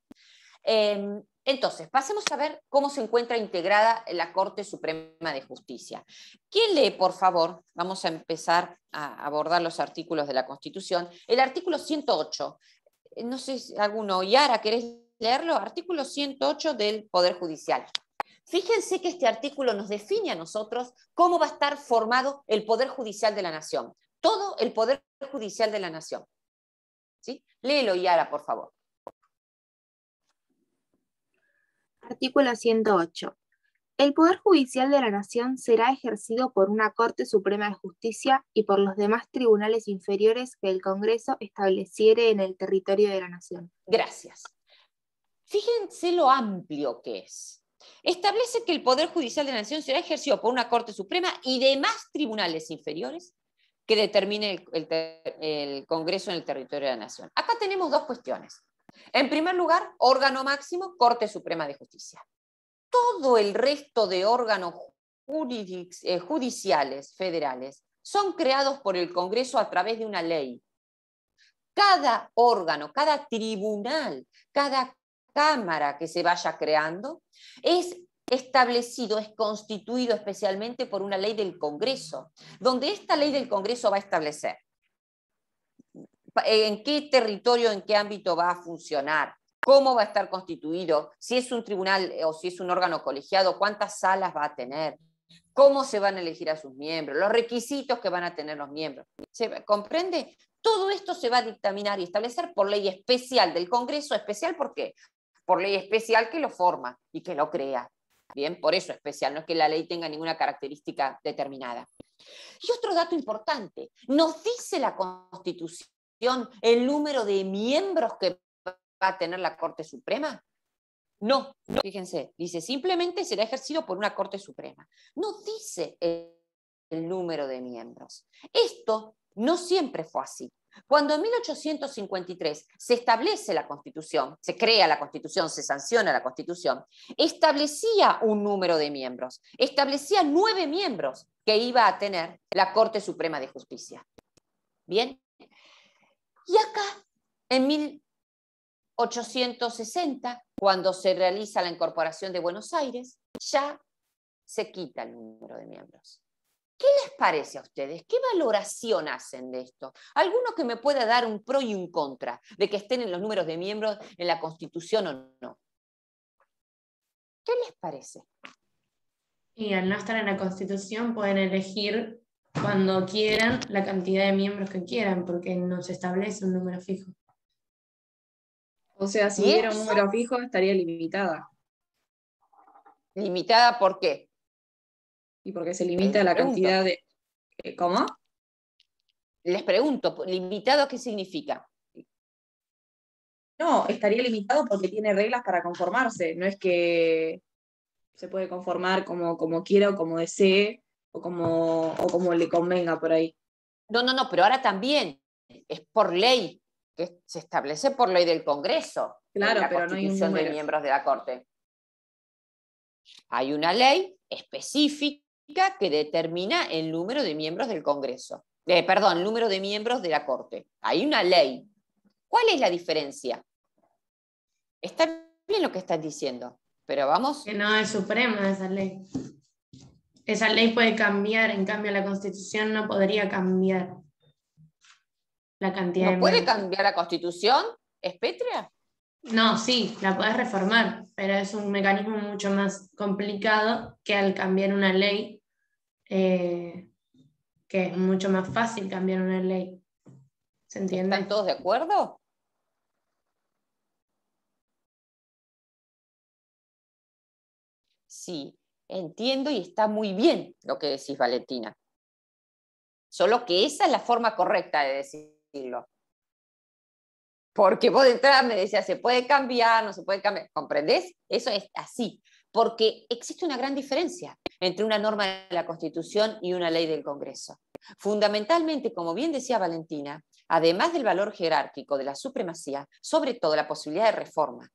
Em, entonces, pasemos a ver cómo se encuentra integrada la Corte Suprema de Justicia. ¿Quién lee, por favor? Vamos a empezar a abordar los artículos de la Constitución. El artículo 108. Eh, no sé si alguno, Yara, ¿querés leerlo? Artículo 108 del Poder Judicial. Fíjense que este artículo nos define a nosotros cómo va a estar formado el Poder Judicial de la Nación. Todo el Poder Judicial de la Nación. ¿Sí? Léelo, Yara, por favor. Artículo 108. El Poder Judicial de la Nación será ejercido por una Corte Suprema de Justicia y por los demás tribunales inferiores que el Congreso estableciere en el territorio de la Nación. Gracias. Fíjense lo amplio que es. Establece que el Poder Judicial de la Nación será ejercido por una Corte Suprema y demás tribunales inferiores que determine el, el Congreso en el territorio de la Nación. Acá tenemos dos cuestiones. En primer lugar, órgano máximo, Corte Suprema de Justicia. Todo el resto de órganos eh, judiciales federales son creados por el Congreso a través de una ley. Cada órgano, cada tribunal, cada cámara que se vaya creando es establecido, es constituido especialmente por una ley del Congreso, donde esta ley del Congreso va a establecer eh, en qué territorio, en qué ámbito va a funcionar, cómo va a estar constituido, si es un tribunal eh, o si es un órgano colegiado, cuántas salas va a tener, cómo se van a elegir a sus miembros, los requisitos que van a tener los miembros. ¿Se comprende? Todo esto se va a dictaminar y establecer por ley especial del Congreso, especial porque Por ley especial que lo forma y que lo crea. Bien, por eso especial, no es que la ley tenga ninguna característica determinada. Y otro dato importante, nos dice la Constitución el número de miembros que va a tener la Corte Suprema? No, fíjense, dice, simplemente será ejercido por una Corte Suprema. No dice el, el número de miembros. Esto no siempre fue así. Cuando en 1853 se establece la Constitución, se crea la Constitución, se sanciona la Constitución, establecía un número de miembros, establecía nueve miembros que iba a tener la Corte Suprema de Justicia. Bien, y acá, en 1860, cuando se realiza la incorporación de Buenos Aires, ya se quita el número de miembros. ¿Qué les parece a ustedes? ¿Qué valoración hacen de esto? ¿Alguno que me pueda dar un pro y un contra de que estén en los números de miembros en la Constitución o no? ¿Qué les parece? Y al no estar en la Constitución pueden elegir cuando quieran la cantidad de miembros que quieran, porque no se establece un número fijo. O sea, si hubiera un número fijo, estaría limitada. ¿Limitada por qué? Y porque se limita la cantidad de. Eh, ¿Cómo? Les pregunto, ¿limitado qué significa? No, estaría limitado porque tiene reglas para conformarse. No es que se puede conformar como, como quiera o como desee, o como, o como le convenga por ahí. No, no, no, pero ahora también es por ley, que se establece por ley del Congreso. Claro, la pero no hay de miembros de la Corte. Hay una ley específica que determina el número de miembros del Congreso. Eh, perdón, el número de miembros de la Corte. Hay una ley. ¿Cuál es la diferencia? Está bien lo que estás diciendo, pero vamos. Que no es suprema esa ley esa ley puede cambiar, en cambio la constitución no podría cambiar la cantidad ¿No puede cambiar la constitución? ¿Es Petria? No, sí, la puedes reformar, pero es un mecanismo mucho más complicado que al cambiar una ley, eh, que es mucho más fácil cambiar una ley. ¿Se entiende? ¿Están todos de acuerdo? Sí, Entiendo y está muy bien lo que decís, Valentina. Solo que esa es la forma correcta de decirlo. Porque vos de me decías, se puede cambiar, no se puede cambiar. ¿Comprendés? Eso es así. Porque existe una gran diferencia entre una norma de la Constitución y una ley del Congreso. Fundamentalmente, como bien decía Valentina, además del valor jerárquico de la supremacía, sobre todo la posibilidad de reforma.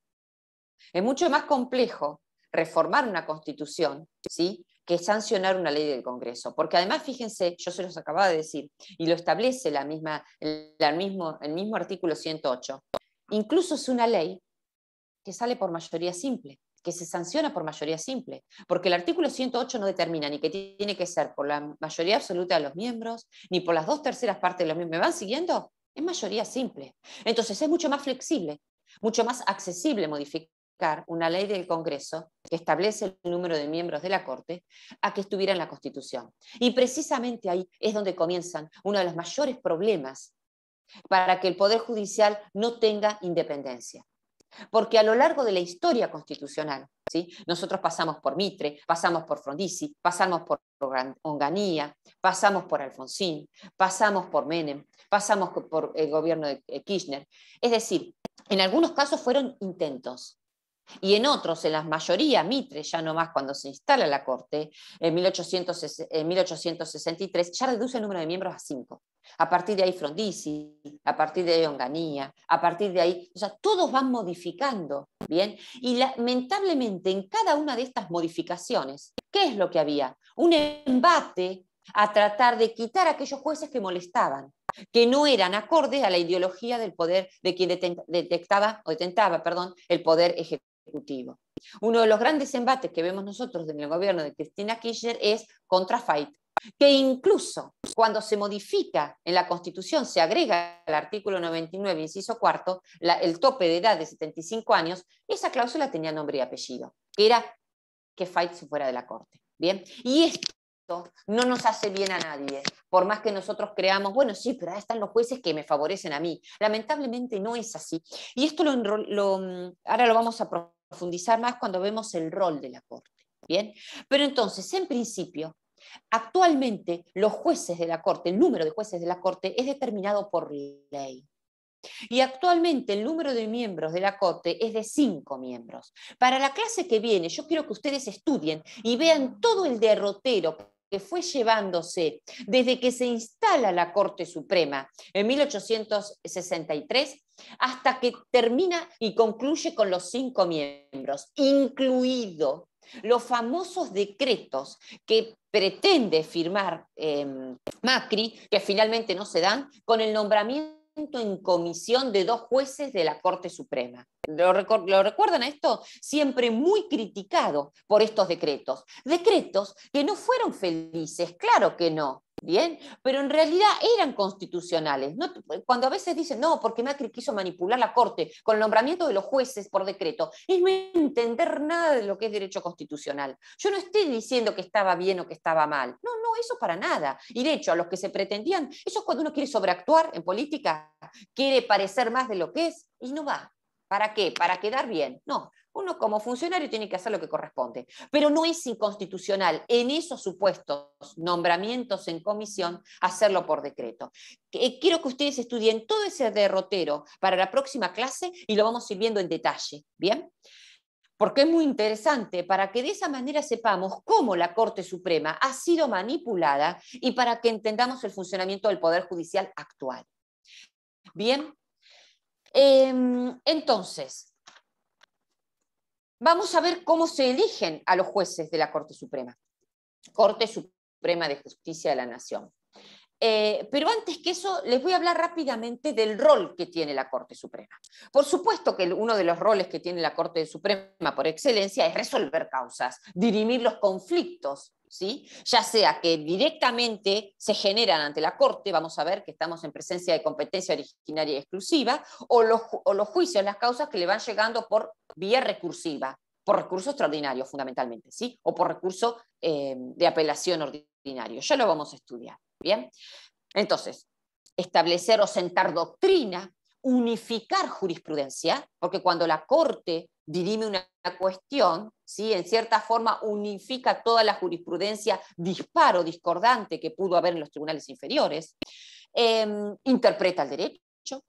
Es mucho más complejo reformar una constitución, ¿sí? que sancionar una ley del Congreso. Porque además, fíjense, yo se los acababa de decir, y lo establece la misma, el mismo, el mismo artículo 108, incluso es una ley que sale por mayoría simple, que se sanciona por mayoría simple, porque el artículo 108 no determina ni que tiene que ser por la mayoría absoluta de los miembros, ni por las dos terceras partes de los miembros. ¿Me van siguiendo? Es mayoría simple. Entonces es mucho más flexible, mucho más accesible modificar una ley del Congreso que establece el número de miembros de la Corte a que estuviera en la Constitución. Y precisamente ahí es donde comienzan uno de los mayores problemas para que el Poder Judicial no tenga independencia. Porque a lo largo de la historia constitucional, ¿sí? nosotros pasamos por Mitre, pasamos por Frondizi, pasamos por Onganía, pasamos por Alfonsín, pasamos por Menem, pasamos por el gobierno de eh, Kirchner. Es decir, en algunos casos fueron intentos, y en otros, en la mayoría, Mitre, ya no más cuando se instala la Corte, en, 1863, ya reduce el número de miembros a cinco. A partir de ahí Frondizi, a partir de ahí Onganía, a partir de ahí, o sea, todos van modificando, ¿bien? Y lamentablemente en cada una de estas modificaciones, ¿qué es lo que había? Un embate a tratar de quitar aquellos jueces que molestaban que no eran acordes a la ideología del poder de quien detectaba o detentaba, perdón, el poder ejecutivo. Ejecutivo. Uno de los grandes embates que vemos nosotros en el gobierno de Cristina Kirchner es contra Fight, que incluso cuando se modifica en la Constitución, se agrega al artículo 99, inciso cuarto, el tope de edad de 75 años, esa cláusula tenía nombre y apellido, que era que Fight se fuera de la Corte. Bien, y esto no nos hace bien a nadie, por más que nosotros creamos, bueno, sí, pero ahí están los jueces que me favorecen a mí. Lamentablemente no es así. Y esto lo, lo mm, ahora lo vamos a profundizar más cuando vemos el rol de la Corte. Bien, pero entonces, en principio, actualmente los jueces de la Corte, el número de jueces de la Corte es determinado por ley. Y actualmente el número de miembros de la Corte es de cinco miembros. Para la clase que viene, yo quiero que ustedes estudien y vean todo el derrotero que fue llevándose desde que se instala la Corte Suprema en 1863 hasta que termina y concluye con los cinco miembros, incluido los famosos decretos que pretende firmar em, Macri, que finalmente no se dan, con el nombramiento en comisión de dos jueces de la Corte Suprema. ¿Lo, ¿Lo, recuerdan a esto? Siempre muy criticado por estos decretos. Decretos que no fueron felices, claro que no, Bien, pero en realidad eran constitucionales. Cuando a veces dicen, no, porque Macri quiso manipular la Corte con el nombramiento de los jueces por decreto, es no entender nada de lo que es derecho constitucional. Yo no estoy diciendo que estaba bien o que estaba mal. No, no, eso para nada. Y de hecho, a los que se pretendían, eso es cuando uno quiere sobreactuar en política, quiere parecer más de lo que es, y no va. ¿Para qué? Para quedar bien. No, uno como funcionario tiene que hacer lo que corresponde. Pero no es inconstitucional en esos supuestos nombramientos en comisión hacerlo por decreto. Eh, quiero que ustedes estudien todo ese derrotero para la próxima clase y lo vamos a ir viendo en detalle. ¿Bien? Porque es muy interesante para que de esa manera sepamos cómo la Corte Suprema ha sido manipulada y para que entendamos el funcionamiento del Poder Judicial actual. Bien, Em, entonces, vamos a ver cómo se eligen a los jueces de la Corte Suprema, Corte Suprema de Justicia de la Nación. Eh, pero antes que eso, les voy a hablar rápidamente del rol que tiene la Corte Suprema. Por supuesto que uno de los roles que tiene la Corte Suprema por excelencia es resolver causas, dirimir los conflictos ya sea que directamente se generan ante la Corte, vamos a ver que estamos en presencia de competencia originaria exclusiva, o los, juicios, las causas que le van llegando por vía recursiva, por recurso extraordinario fundamentalmente, ¿sí? o por recurso eh, de apelación ordinario. Ya lo vamos a estudiar. ¿bien? Entonces, establecer o sentar doctrina unificar jurisprudencia, porque cuando la Corte dirime una cuestión, ¿sí? en cierta forma unifica toda la jurisprudencia disparo, discordante que pudo haber en los tribunales inferiores, em, interpreta el derecho,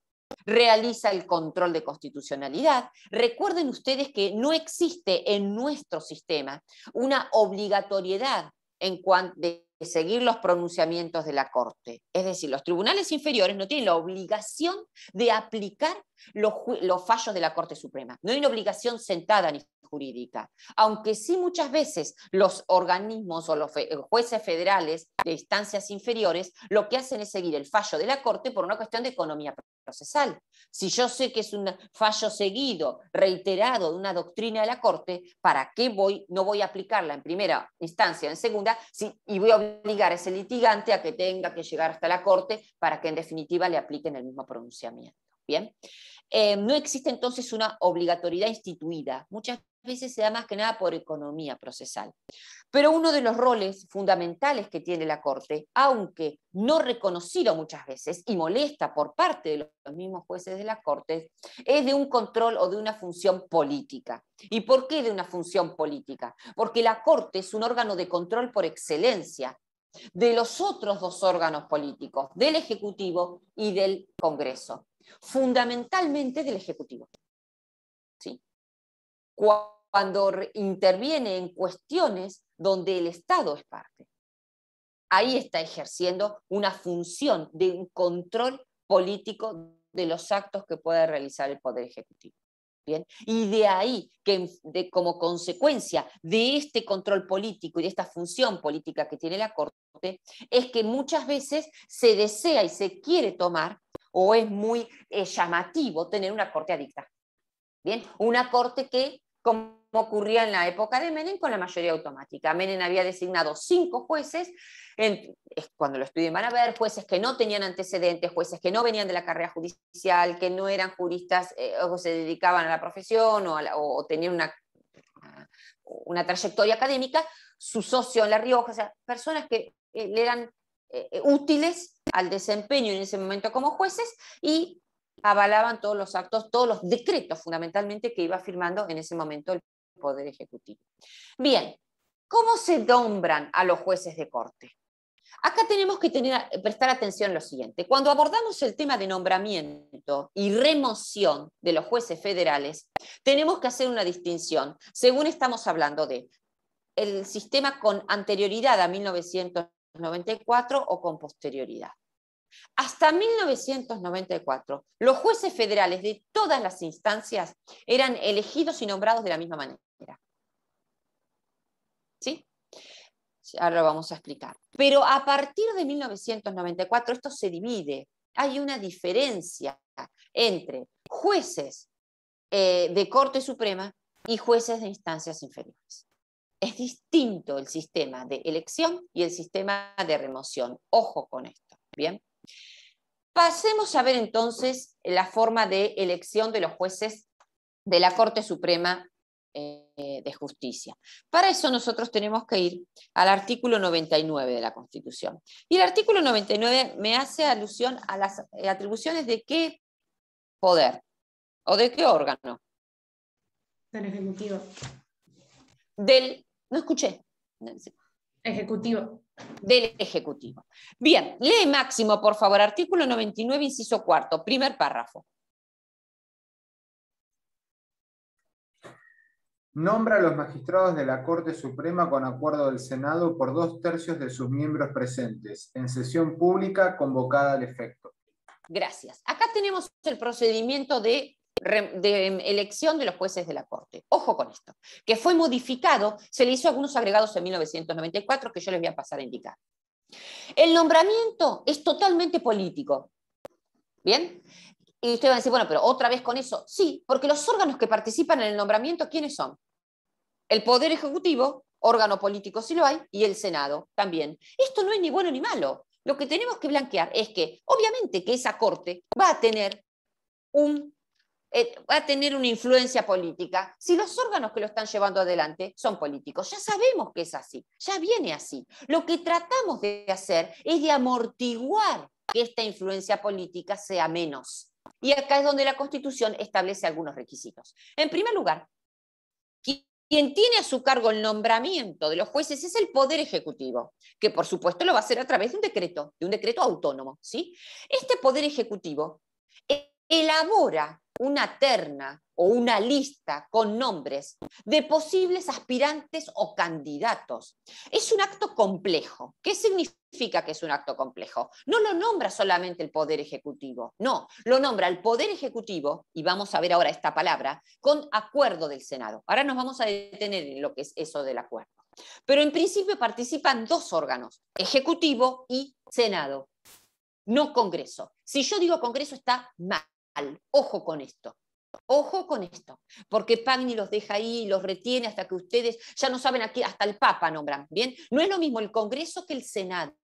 realiza el control de constitucionalidad. Recuerden ustedes que no existe en nuestro sistema una obligatoriedad en cuanto de eh, seguir los pronunciamientos de la Corte. Es decir, los tribunales inferiores no tienen la obligación de aplicar los, fallos de la Corte Suprema. No hay una obligación sentada ni jurídica, aunque sí muchas veces los organismos o los eh, jueces federales de instancias inferiores lo que hacen es seguir el fallo de la Corte por una cuestión de economía procesal. Si yo sé que es un fallo seguido, reiterado de una doctrina de la Corte, ¿para qué voy, no voy a aplicarla en primera instancia, en segunda, si, y voy a obligar a ese litigante a que tenga que llegar hasta la Corte para que en definitiva le apliquen el mismo pronunciamiento? Bien. Eh, no existe entonces una obligatoriedad instituida. Muchas veces se da más que nada por economía procesal. Pero uno de los roles fundamentales que tiene la Corte, aunque no reconocido muchas veces y molesta por parte de los mismos jueces de la Corte, es de un control o de una función política. ¿Y por qué de una función política? Porque la Corte es un órgano de control por excelencia de los otros dos órganos políticos, del Ejecutivo y del Congreso fundamentalmente del Ejecutivo. ¿Sí? Cuando interviene en cuestiones donde el Estado es parte. Ahí está ejerciendo una función de un control político de los actos que pueda realizar el Poder Ejecutivo. Bien. Y de ahí que como consecuencia de este control político y de esta función política que tiene la Corte, es que muchas veces se desea y se quiere tomar o es muy eh, llamativo tener una corte adicta. Bien, una corte que, como ocurría en la época de Menem, con la mayoría automática. Menem había designado cinco jueces, cuando lo estudien van a ver, jueces que no tenían antecedentes, jueces que no venían de la carrera judicial, que no eran juristas eh, o se dedicaban a la profesión o, tenían una, una, trayectoria académica, su socio en La Rioja, o sea, personas que eh, le eran útiles al desempeño en ese momento como jueces y avalaban todos los actos, todos los decretos fundamentalmente que iba firmando en ese momento el Poder Ejecutivo. Bien, ¿cómo se nombran a los jueces de corte? Acá tenemos que prestar atención a lo siguiente. Cuando abordamos el tema de nombramiento y remoción de los jueces federales, tenemos que hacer una distinción según estamos hablando de el sistema con anterioridad a 1900. 1994 o con posterioridad. Hasta 1994, los jueces federales de todas las instancias eran elegidos y nombrados de la misma manera. Ahora lo vamos a explicar. Pero a partir de 1994 esto se divide. Hay una diferencia entre jueces eh, de Corte Suprema y jueces de instancias inferiores es distinto el sistema de elección y el sistema de remoción. Ojo con esto. Bien. Pasemos a ver entonces la forma de elección de los jueces de la Corte Suprema eh, de Justicia. Para eso nosotros tenemos que ir al artículo 99 de la Constitución. Y el artículo 99 me hace alusión a las atribuciones de qué poder o de qué órgano. Del Ejecutivo. Del no escuché. Ejecutivo. Del Ejecutivo. Bien, lee máximo, por favor, artículo 99, inciso cuarto, primer párrafo. Nombra a los magistrados de la Corte Suprema con acuerdo del Senado por dos tercios de sus miembros presentes, en sesión pública convocada al efecto. Gracias. Acá tenemos el procedimiento de de elección de los jueces de la Corte. Ojo con esto, que fue modificado, se le hizo algunos agregados en 1994 que yo les voy a pasar a indicar. El nombramiento es totalmente político. ¿Bien? Y ustedes van a decir, bueno, pero otra vez con eso. Sí, porque los órganos que participan en el nombramiento, ¿quiénes son? El Poder Ejecutivo, órgano político si lo hay, y el Senado también. Esto no es ni bueno ni malo. Lo que tenemos que blanquear es que, obviamente, que esa Corte va a tener un eh, va a tener una influencia política, si los órganos que lo están llevando adelante son políticos. Ya sabemos que es así, ya viene así. Lo que tratamos de hacer es de amortiguar que esta influencia política sea menos. Y acá es donde la Constitución establece algunos requisitos. En primer lugar, quien tiene a su cargo el nombramiento de los jueces es el Poder Ejecutivo, que por supuesto lo va a hacer a través de un decreto, de un decreto autónomo. ¿sí? Este Poder Ejecutivo elabora una terna o una lista con nombres de posibles aspirantes o candidatos. Es un acto complejo. ¿Qué significa que es un acto complejo? No lo nombra solamente el Poder Ejecutivo, no, lo nombra el Poder Ejecutivo, y vamos a ver ahora esta palabra, con acuerdo del Senado. Ahora nos vamos a detener en lo que es eso del acuerdo. Pero en principio participan dos órganos, Ejecutivo y Senado, no Congreso. Si yo digo Congreso está mal Ojo con esto. Ojo con esto, porque Pagni los deja ahí, los retiene hasta que ustedes ya no saben aquí, hasta el Papa nombran, ¿bien? No es lo mismo el Congreso que el Senado.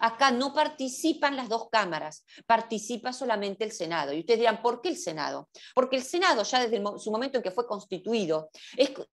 Acá no participan las dos cámaras, participa solamente el Senado. Y ustedes dirán, ¿por qué el Senado? Porque el Senado, ya desde su momento en que fue constituido,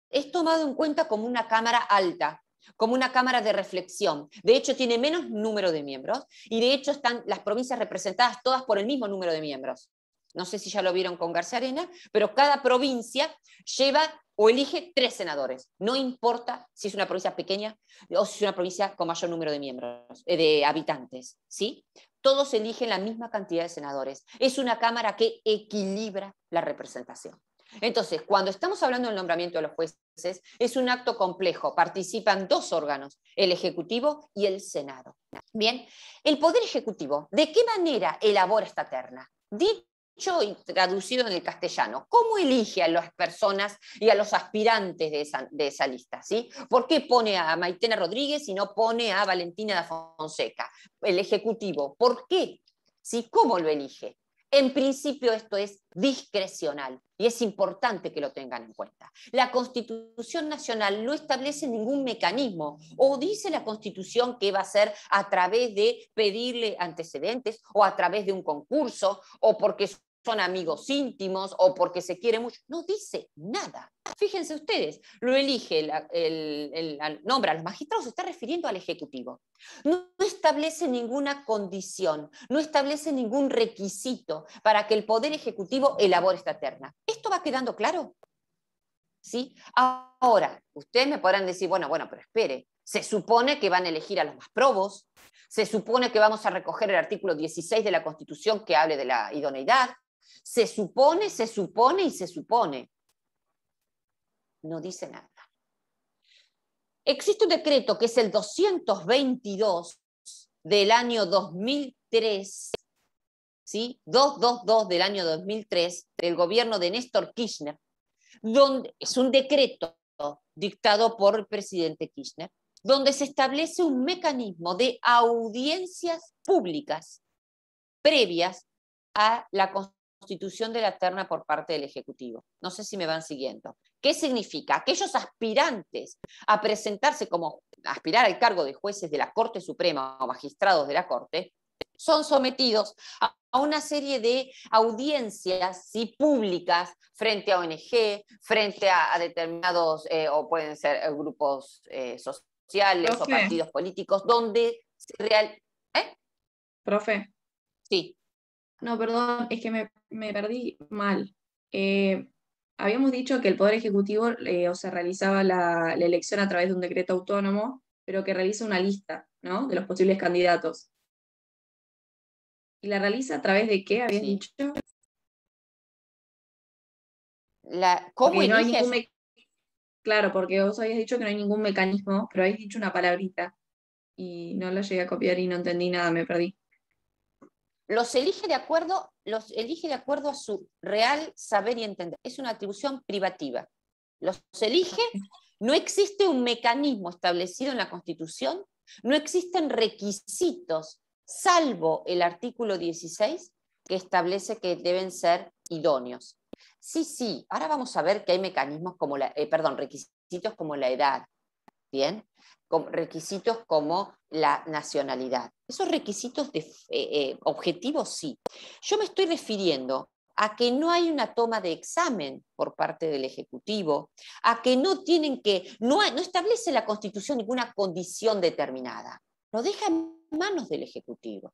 es tomado en cuenta como una cámara alta, como una cámara de reflexión. De hecho, tiene menos número de miembros y de hecho están las provincias representadas todas por el mismo número de miembros no sé si ya lo vieron con García Arena, pero cada provincia lleva o elige tres senadores. No importa si es una provincia pequeña o si es una provincia con mayor número de miembros, eh, de habitantes, ¿sí? Todos eligen la misma cantidad de senadores. Es una Cámara que equilibra la representación. Entonces, cuando estamos hablando del nombramiento de los jueces, es un acto complejo. Participan dos órganos, el Ejecutivo y el Senado. Bien, el Poder Ejecutivo, ¿de qué manera elabora esta terna? traducido en el castellano. ¿Cómo elige a las personas y a los aspirantes de esa, lista? ¿sí? ¿Por qué pone a Maitena Rodríguez y no pone a Valentina da Fonseca, el Ejecutivo? ¿Por qué? ¿Cómo lo elige? En principio esto es discrecional y es importante que lo tengan en cuenta. La Constitución Nacional no establece ningún mecanismo o dice la Constitución que va a ser a través de pedirle antecedentes o a través de un concurso o porque son amigos íntimos o porque se quiere mucho. No dice nada. Fíjense ustedes, lo elige, el, el, nombra a los magistrados, se está refiriendo al Ejecutivo. No, establece ninguna condición, no establece ningún requisito para que el Poder Ejecutivo elabore esta terna. ¿Esto va quedando claro? ¿Sí? Ahora, ustedes me podrán decir, bueno, bueno, pero espere, se supone que van a elegir a los más probos, se supone que vamos a recoger el artículo 16 de la Constitución que hable de la idoneidad, se supone, se supone y se supone. No dice nada. Existe un decreto que es el 222 del año 2003, 222 del año 2003, del gobierno de Néstor Kirchner, donde es un decreto dictado por el presidente Kirchner, donde se establece un mecanismo de audiencias públicas previas a la constitución de la terna por parte del Ejecutivo. No sé si me van siguiendo. ¿Qué significa? Aquellos aspirantes a presentarse como aspirar al cargo de jueces de la Corte Suprema o magistrados de la Corte son sometidos a una serie de audiencias ¿sí? públicas frente a ONG, frente a, determinados, eh, o pueden ser eh, grupos eh, sociales o partidos políticos, donde se real... ¿Eh? Profe. Sí. No, perdón, es que me, perdí mal. Eh, habíamos dicho que el Poder Ejecutivo eh, o realizaba la, elección a través de un decreto autónomo, pero que realiza una lista ¿no? de los posibles candidatos. ¿Y la realiza a través de qué habías dicho? La, ¿Cómo Claro, porque vos habías dicho que no hay ningún mecanismo, pero habéis dicho una palabrita y no la llegué a copiar y no entendí nada, me perdí los elige de acuerdo, los elige de acuerdo a su real saber y entender. Es una atribución privativa. Los elige, no existe un mecanismo establecido en la Constitución, no existen requisitos, salvo el artículo 16, que establece que deben ser idóneos. Sí, sí, ahora vamos a ver que hay mecanismos como eh, perdón, requisitos como la edad, ¿bien? requisitos como la nacionalidad. Esos requisitos de, eh, eh, objetivos sí. Yo me estoy refiriendo a que no hay una toma de examen por parte del Ejecutivo, a que no tienen que, no, no establece la Constitución ninguna condición determinada. Lo deja en manos del Ejecutivo.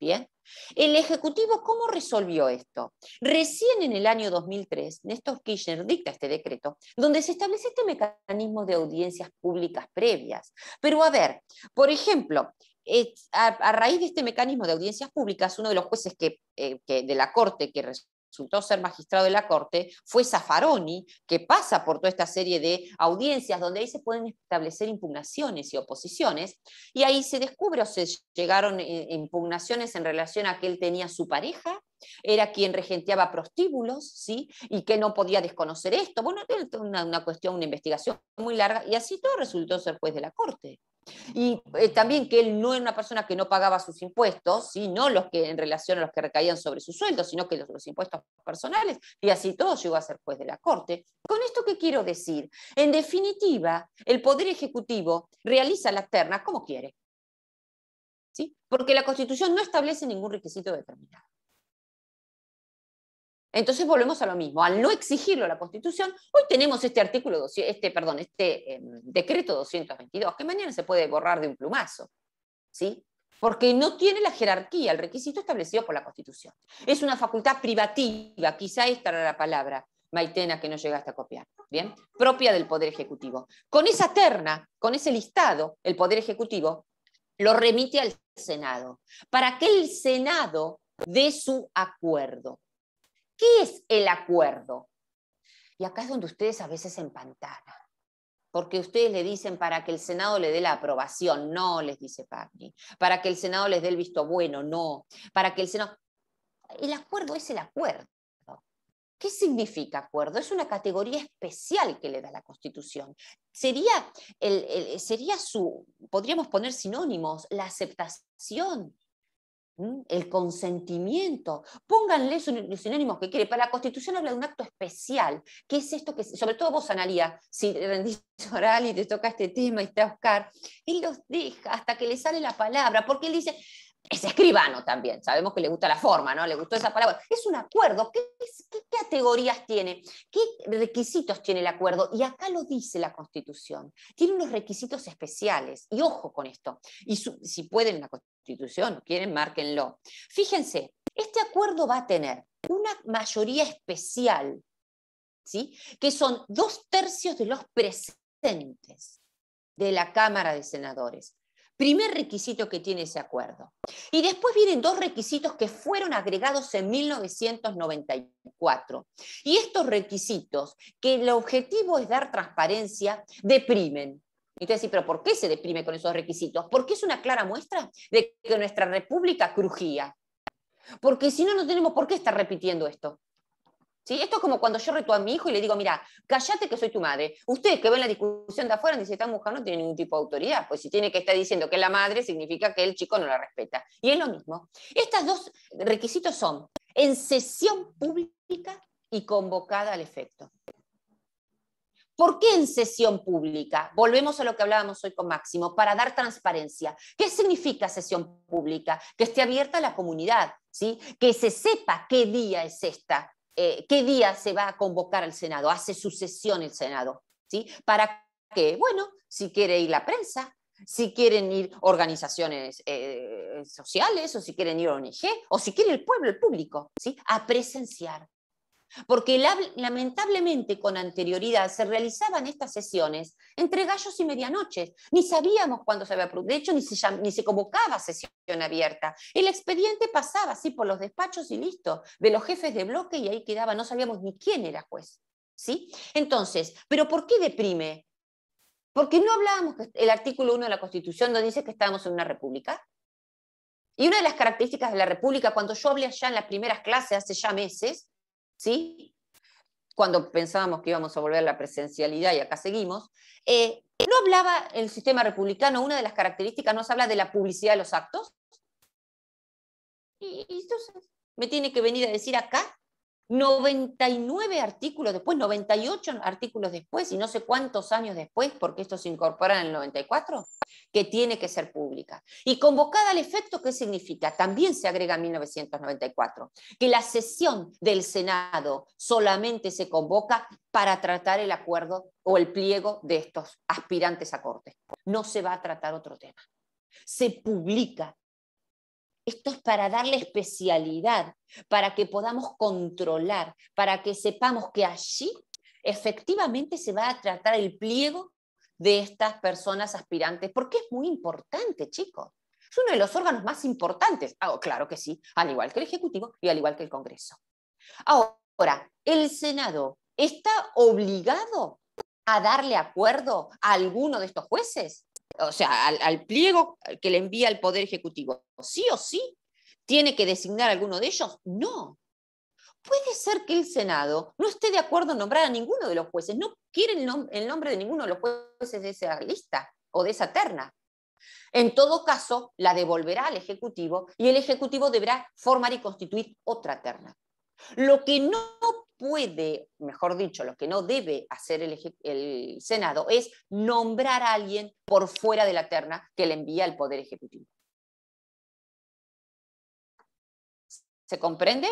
Bien. El Ejecutivo, ¿cómo resolvió esto? Recién en el año 2003, Néstor Kirchner dicta este decreto, donde se establece este mecanismo de audiencias públicas previas. Pero a ver, por ejemplo, a, raíz de este mecanismo de audiencias públicas, uno de los jueces que eh, de la Corte que resultó ser magistrado de la Corte fue Zaffaroni, que pasa por toda esta serie de audiencias donde ahí se pueden establecer impugnaciones y oposiciones, y ahí se descubre o se llegaron eh, impugnaciones en relación a que él tenía su pareja, era quien regenteaba prostíbulos, ¿sí? y que no podía desconocer esto. Bueno, una, una cuestión, una investigación muy larga, y así todo resultó ser juez de la Corte. Y eh, también que él no era una persona que no pagaba sus impuestos, sino los que en relación a los que recaían sobre su sueldo, sino que los, impuestos personales, y así todo llegó a ser juez de la Corte. ¿Con esto qué quiero decir? En definitiva, el Poder Ejecutivo realiza las ternas como quiere, porque la Constitución no establece ningún requisito determinado. Entonces volvemos a lo mismo. Al no exigirlo la Constitución, hoy tenemos este artículo, este, perdón, este em, decreto 222, que mañana se puede borrar de un plumazo, ¿sí? Porque no tiene la jerarquía, el requisito establecido por la Constitución. Es una facultad privativa, quizá esta era la palabra, Maitena, que no llegaste a copiar, ¿bien? Propia del Poder Ejecutivo. Con esa terna, con ese listado, el Poder Ejecutivo lo remite al Senado, para que el Senado dé su acuerdo. ¿Qué es el acuerdo? Y acá es donde ustedes a veces empantanan, porque ustedes le dicen para que el Senado le dé la aprobación, no, les dice Pagni, para que el Senado les dé el visto bueno, no, para que el Senado... El acuerdo es el acuerdo. ¿Qué significa acuerdo? Es una categoría especial que le da la Constitución. Sería, sería su, podríamos poner sinónimos, la aceptación el consentimiento. Pónganle los sinónimos que quiere. Para la Constitución habla de un acto especial. que es esto que, sobre todo vos, Analía, si rendís [LAUGHS] oral y te toca este tema y está Oscar, él los deja hasta que le sale la palabra, porque él dice, es escribano también, sabemos que le gusta la forma, ¿no? Le gustó esa palabra. Es un acuerdo, ¿Qué, categorías tiene? ¿Qué requisitos tiene el acuerdo? Y acá lo dice la Constitución, tiene unos requisitos especiales, y ojo con esto, y si pueden la Constitución quieren, márquenlo. Fíjense, este acuerdo va a tener una mayoría especial, ¿sí? Que son dos tercios de los presentes de la Cámara de Senadores. Primer requisito que tiene ese acuerdo. Y después vienen dos requisitos que fueron agregados en 1994. Y estos requisitos, que el objetivo es dar transparencia, deprimen. Entonces, ¿pero por qué se deprime con esos requisitos? Porque es una clara muestra de que nuestra república crujía. Porque si no, no tenemos por qué estar repitiendo esto. Esto es como cuando yo reto a mi hijo y le digo, mira, cállate que soy tu madre. Ustedes que ven la discusión de afuera, dicen, esta mujer no tiene ningún tipo de autoridad, pues si tiene que estar diciendo que es la madre, significa que el chico no la respeta. Y es lo mismo. Estos dos requisitos son en sesión pública y convocada al efecto. ¿Por qué en sesión pública? Volvemos a lo que hablábamos hoy con Máximo, para dar transparencia. ¿Qué significa sesión pública? Que esté abierta a la comunidad, ¿sí? que se sepa qué día es esta, eh, qué día se va a convocar al Senado, hace su sesión el Senado, ¿sí? Para que, bueno, si quiere ir la prensa, si quieren ir organizaciones eh, sociales, o si quieren ir ONG, o si quiere el pueblo, el público, ¿sí? A presenciar porque lamentablemente con anterioridad se realizaban estas sesiones entre gallos y medianoche, Ni sabíamos cuándo se había, de hecho ni se, convocaba sesión abierta. El expediente pasaba así por los despachos y listo, de los jefes de bloque y ahí quedaba, no sabíamos ni quién era juez. ¿Sí? Entonces, ¿pero por qué deprime? Porque no hablábamos el artículo 1 de la Constitución donde dice que estábamos en una república. Y una de las características de la república, cuando yo hablé allá en las primeras clases hace ya meses, ¿sí? cuando pensábamos que íbamos a volver a la presencialidad y acá seguimos, eh, ¿no hablaba el sistema republicano, una de las características, nos habla de la publicidad de los actos? y entonces, me tiene que venir a decir acá 99 artículos después, 98 artículos después y no sé cuántos años después, porque esto se incorpora en el 94, que tiene que ser pública. Y convocada al efecto, ¿qué significa? También se agrega en 1994, que la sesión del Senado solamente se convoca para tratar el acuerdo o el pliego de estos aspirantes a corte. No se va a tratar otro tema. Se publica esto es para darle especialidad, para que podamos controlar, para que sepamos que allí efectivamente se va a tratar el pliego de estas personas aspirantes, porque es muy importante, chicos. Es uno de los órganos más importantes, ah, oh, claro que sí, al igual que el Ejecutivo y al igual que el Congreso. Ahora, el Senado está obligado a darle acuerdo a alguno de estos jueces? o sea, al, pliego que le envía el Poder Ejecutivo. ¿Sí o sí? ¿Tiene que designar alguno de ellos? No. Puede ser que el Senado no esté de acuerdo en nombrar a ninguno de los jueces, no quiere el, el nombre de ninguno de los jueces de esa lista o de esa terna. En todo caso, la devolverá al Ejecutivo y el Ejecutivo deberá formar y constituir otra terna. Lo que no puede, mejor dicho, lo que no debe hacer el, Senado es nombrar a alguien por fuera de la terna que le envía el Poder Ejecutivo. ¿Se comprende?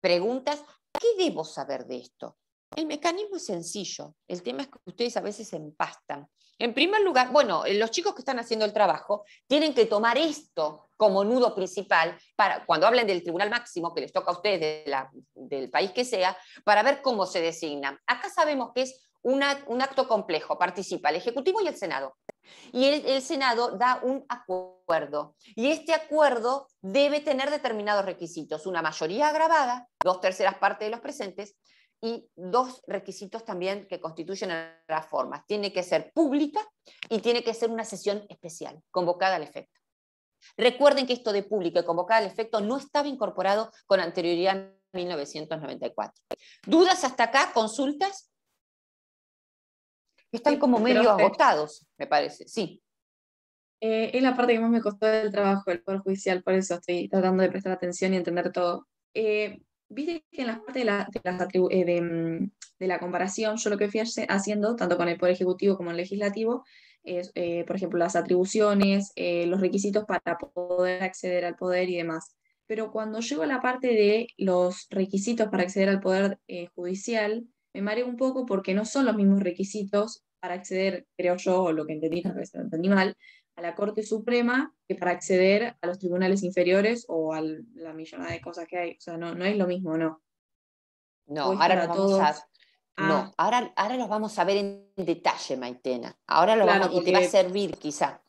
Preguntas, ¿qué debo saber de esto? El mecanismo es sencillo, el tema es que ustedes a veces empastan. En primer lugar, bueno, eh, los chicos que están haciendo el trabajo tienen que tomar esto como nudo principal para cuando hablen del tribunal máximo que les toca a ustedes del país que sea, para ver cómo se designan. Acá sabemos que es un acto complejo, participa el Ejecutivo y el Senado. Y el, el, Senado da un acuerdo. Y este acuerdo debe tener determinados requisitos. Una mayoría agravada, dos terceras partes de los presentes, y dos requisitos también que constituyen la las Tiene que ser pública y tiene que ser una sesión especial, convocada al efecto. Recuerden que esto de pública y convocada al efecto no estaba incorporado con anterioridad en 1994. ¿Dudas hasta acá? ¿Consultas? Están como medio agotados, me parece. Sí. Eh, es la parte que más me costó del trabajo, del Poder Judicial, por eso estoy tratando de prestar atención y entender todo. Eh, Viste que en la parte eh, mm, de la, comparación, yo lo que fui haciendo, tanto con el Poder Ejecutivo como el Legislativo, es, eh, por ejemplo, las atribuciones, eh, los requisitos para poder acceder al poder y demás. Pero cuando llego a la parte de los requisitos para acceder al poder judicial, me mareo un poco porque no son los mismos requisitos para acceder, creo yo, o lo que entendí, tal vez entendí mal, a la Corte Suprema que para acceder a los tribunales inferiores o a la millonada de cosas que hay. O sea, no, no es lo mismo, ¿no? No, ahora ah. no ahora, ahora los vamos a ver en detalle, Maitena. Ahora lo claro, vamos, y te va a servir quizá.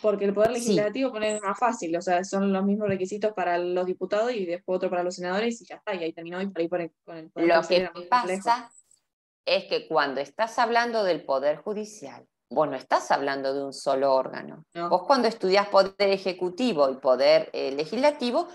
Porque el Poder Legislativo pone más fácil, o sea, son los mismos requisitos para los diputados y después otro para los senadores y ya está, y ahí terminó y con el Lo que pasa es que cuando estás hablando del Poder Judicial, vos no estás hablando de un solo órgano. Vos cuando estudias poder ejecutivo y poder eh, legislativo,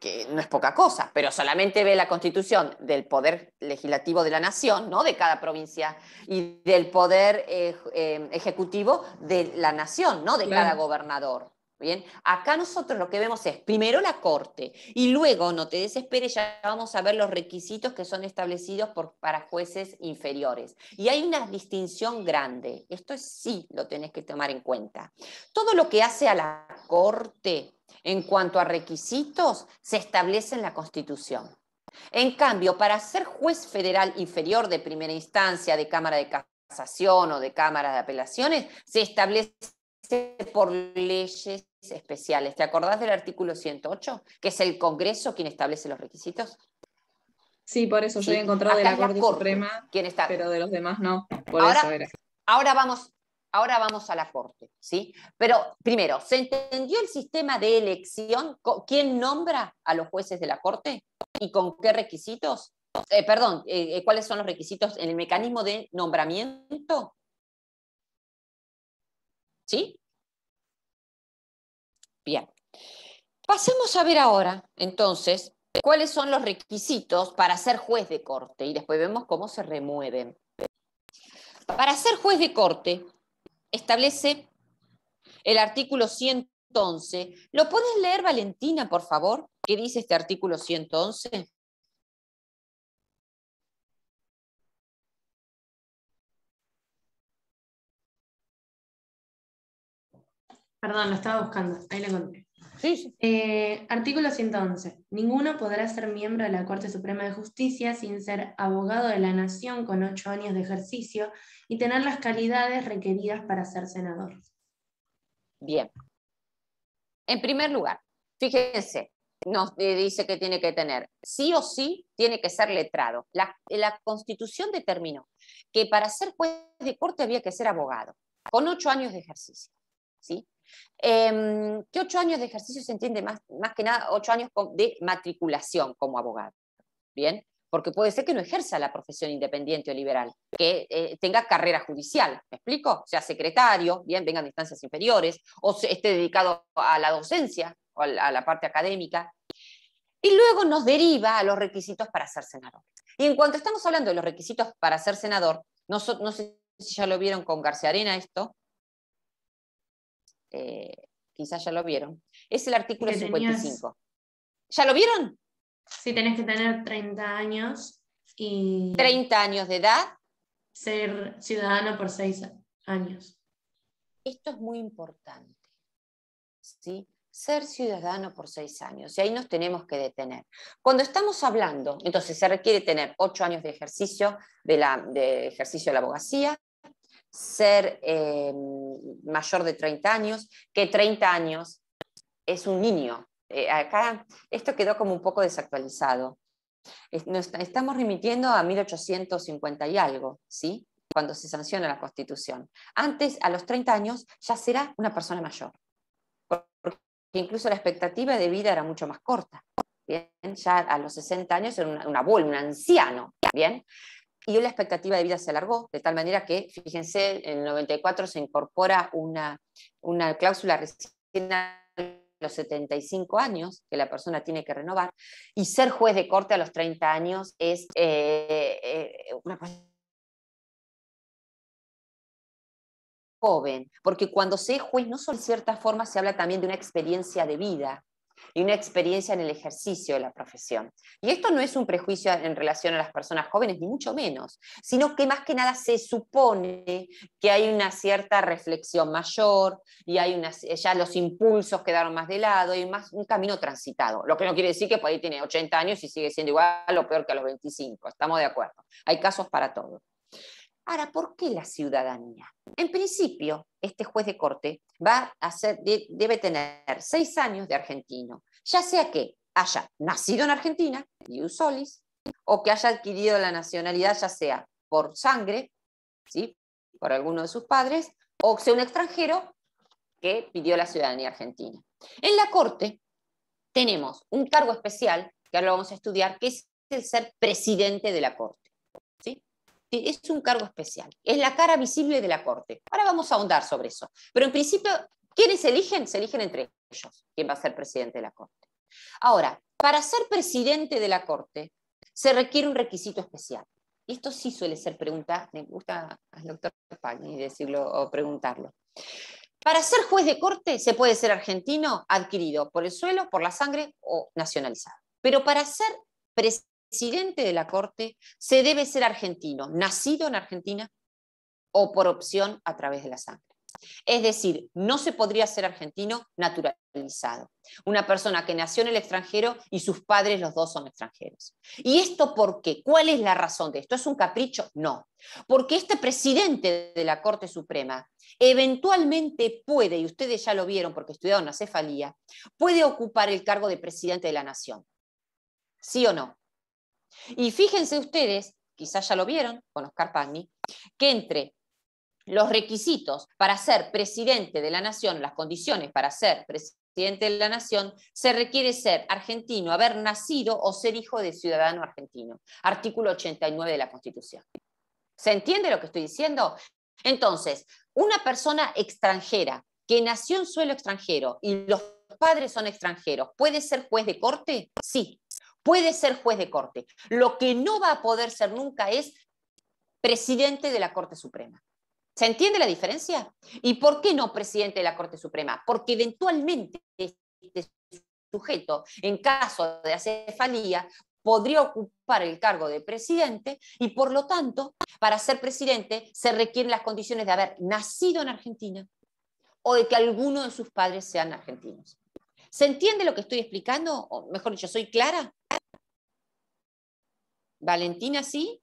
que no es poca cosa, pero solamente ve la constitución del poder legislativo de la nación, ¿no? De cada provincia, y del poder eh, eh, ejecutivo de la nación, ¿no? De cada gobernador. Bien, acá nosotros lo que vemos es primero la corte y luego, no te desesperes, ya vamos a ver los requisitos que son establecidos para jueces inferiores. Y hay una distinción grande, esto sí lo tenés que tomar en cuenta. Todo lo que hace a la corte en cuanto a requisitos se establece en la Constitución. En cambio, para ser juez federal inferior de primera instancia, de Cámara de Casación o de Cámara de Apelaciones, se establece por leyes especiales. ¿Te acordás del artículo 108, que es el Congreso quien establece los requisitos? Sí, por eso yo he encontrado de la, Corte, Suprema, ¿Quién está? pero de los demás no. Por ahora, eso ahora vamos ahora vamos a la Corte, ¿sí? Pero primero, ¿se entendió el sistema de elección? ¿Quién nombra a los jueces de la Corte? ¿Y con qué requisitos? Eh, perdón, eh, eh, ¿cuáles son los requisitos en el mecanismo de nombramiento? ¿Sí? Bien. Pasemos a ver ahora, entonces, cuáles son los requisitos para ser juez de corte y después vemos cómo se remueven. Para ser juez de corte, establece el artículo 111. ¿Lo puedes leer, Valentina, por favor? ¿Qué dice este artículo 111? Perdón, lo estaba buscando, ahí lo encontré. Sí, eh, artículo 111. Ninguno podrá ser miembro de la Corte Suprema de Justicia sin ser abogado de la Nación con ocho años de ejercicio y tener las calidades requeridas para ser senador. Bien. En primer lugar, fíjense, nos eh, dice que tiene que tener, sí o sí, tiene que ser letrado. La, la Constitución determinó que para ser juez de corte había que ser abogado, con ocho años de ejercicio. ¿sí? Em, ¿Qué ocho años de ejercicio se entiende más, más que nada? Ocho años de matriculación como abogado. Bien, porque puede ser que no ejerza la profesión independiente o liberal, que eh, tenga carrera judicial, ¿me explico? Sea secretario, bien, venga a instancias inferiores, o esté dedicado a la docencia o a la, parte académica. Y luego nos deriva a los requisitos para ser senador. Y en cuanto estamos hablando de los requisitos para ser senador, no, no sé si ya lo vieron con García Arena esto, eh, quizás ya lo vieron, es el artículo 55. ¿Ya lo vieron? Sí, tenés que tener 30 años y... 30 años de edad. Ser ciudadano por 6 años. Esto es muy importante. Ser ciudadano por 6 años. Y ahí nos tenemos que detener. Cuando estamos hablando, entonces se requiere tener 8 años de ejercicio de ejercicio de la abogacía, ser eh, mayor de 30 años, que 30 años es un niño. Eh, acá esto quedó como un poco desactualizado. estamos remitiendo a 1850 y algo, ¿sí? cuando se sanciona la Constitución. Antes, a los 30 años, ya será una persona mayor, porque incluso la expectativa de vida era mucho más corta. ya a los 60 años era un abuelo, un anciano. Bien, y la expectativa de vida se alargó, de tal manera que, fíjense, en el 94 se incorpora una, cláusula recién a los 75 años que la persona tiene que renovar, y ser juez de corte a los 30 años es eh, eh, una cosa joven, porque cuando se es juez, no solo en cierta forma se habla también de una experiencia de vida, y una experiencia en el ejercicio de la profesión. Y esto no es un prejuicio en relación a las personas jóvenes, ni mucho menos, sino que más que nada se supone que hay una cierta reflexión mayor y hay una, ya los impulsos quedaron más de lado y más un camino transitado. Lo que no quiere decir que por ahí tiene 80 años y sigue siendo igual o peor que a los 25, estamos de acuerdo. Hay casos para todos. Ahora, ¿por qué la ciudadanía? En principio, este juez de corte va a ser, debe tener seis años de argentino, ya sea que haya nacido en Argentina, solis, o que haya adquirido la nacionalidad, ya sea por sangre, ¿sí? por alguno de sus padres, o sea un extranjero que pidió la ciudadanía argentina. En la Corte tenemos un cargo especial, que ahora lo vamos a estudiar, que es el ser presidente de la Corte. Eh, es un cargo especial, es la cara visible de la Corte. Ahora vamos a ahondar sobre eso. Pero en principio, ¿quiénes eligen? Se eligen entre ellos, quién va a ser presidente de la Corte. Ahora, para ser presidente de la Corte se requiere un requisito especial. esto sí suele ser pregunta, me gusta al doctor Pagni decirlo o preguntarlo. Para ser juez de corte se puede ser argentino, adquirido por el suelo, por la sangre o nacionalizado. Pero para ser presidente presidente de la Corte se debe ser argentino, nacido en Argentina o por opción a través de la sangre. Es decir, no se podría ser argentino naturalizado. Una persona que nació en el extranjero y sus padres los dos son extranjeros. ¿Y esto por qué? ¿Cuál es la razón de esto? ¿Es un capricho? No. Porque este presidente de la Corte Suprema eventualmente puede, y ustedes ya lo vieron porque estudiaron la cefalía, puede ocupar el cargo de presidente de la nación. ¿Sí o no? Y fíjense ustedes, quizás ya lo vieron con Oscar Pagni, que entre los requisitos para ser presidente de la nación, las condiciones para ser presidente de la nación, se requiere ser argentino, haber nacido o ser hijo de ciudadano argentino. Artículo 89 de la Constitución. ¿Se entiende lo que estoy diciendo? Entonces, una persona extranjera que nació en suelo extranjero y los padres son extranjeros, ¿puede ser juez de corte? Sí, puede ser juez de corte. Lo que no va a poder ser nunca es presidente de la Corte Suprema. ¿Se entiende la diferencia? ¿Y por qué no presidente de la Corte Suprema? Porque eventualmente este sujeto, en caso de acefalía, podría ocupar el cargo de presidente y por lo tanto, para ser presidente se requieren las condiciones de haber nacido en Argentina o de que alguno de sus padres sean argentinos. ¿Se entiende lo que estoy explicando? O mejor dicho, ¿soy clara? Valentina sí.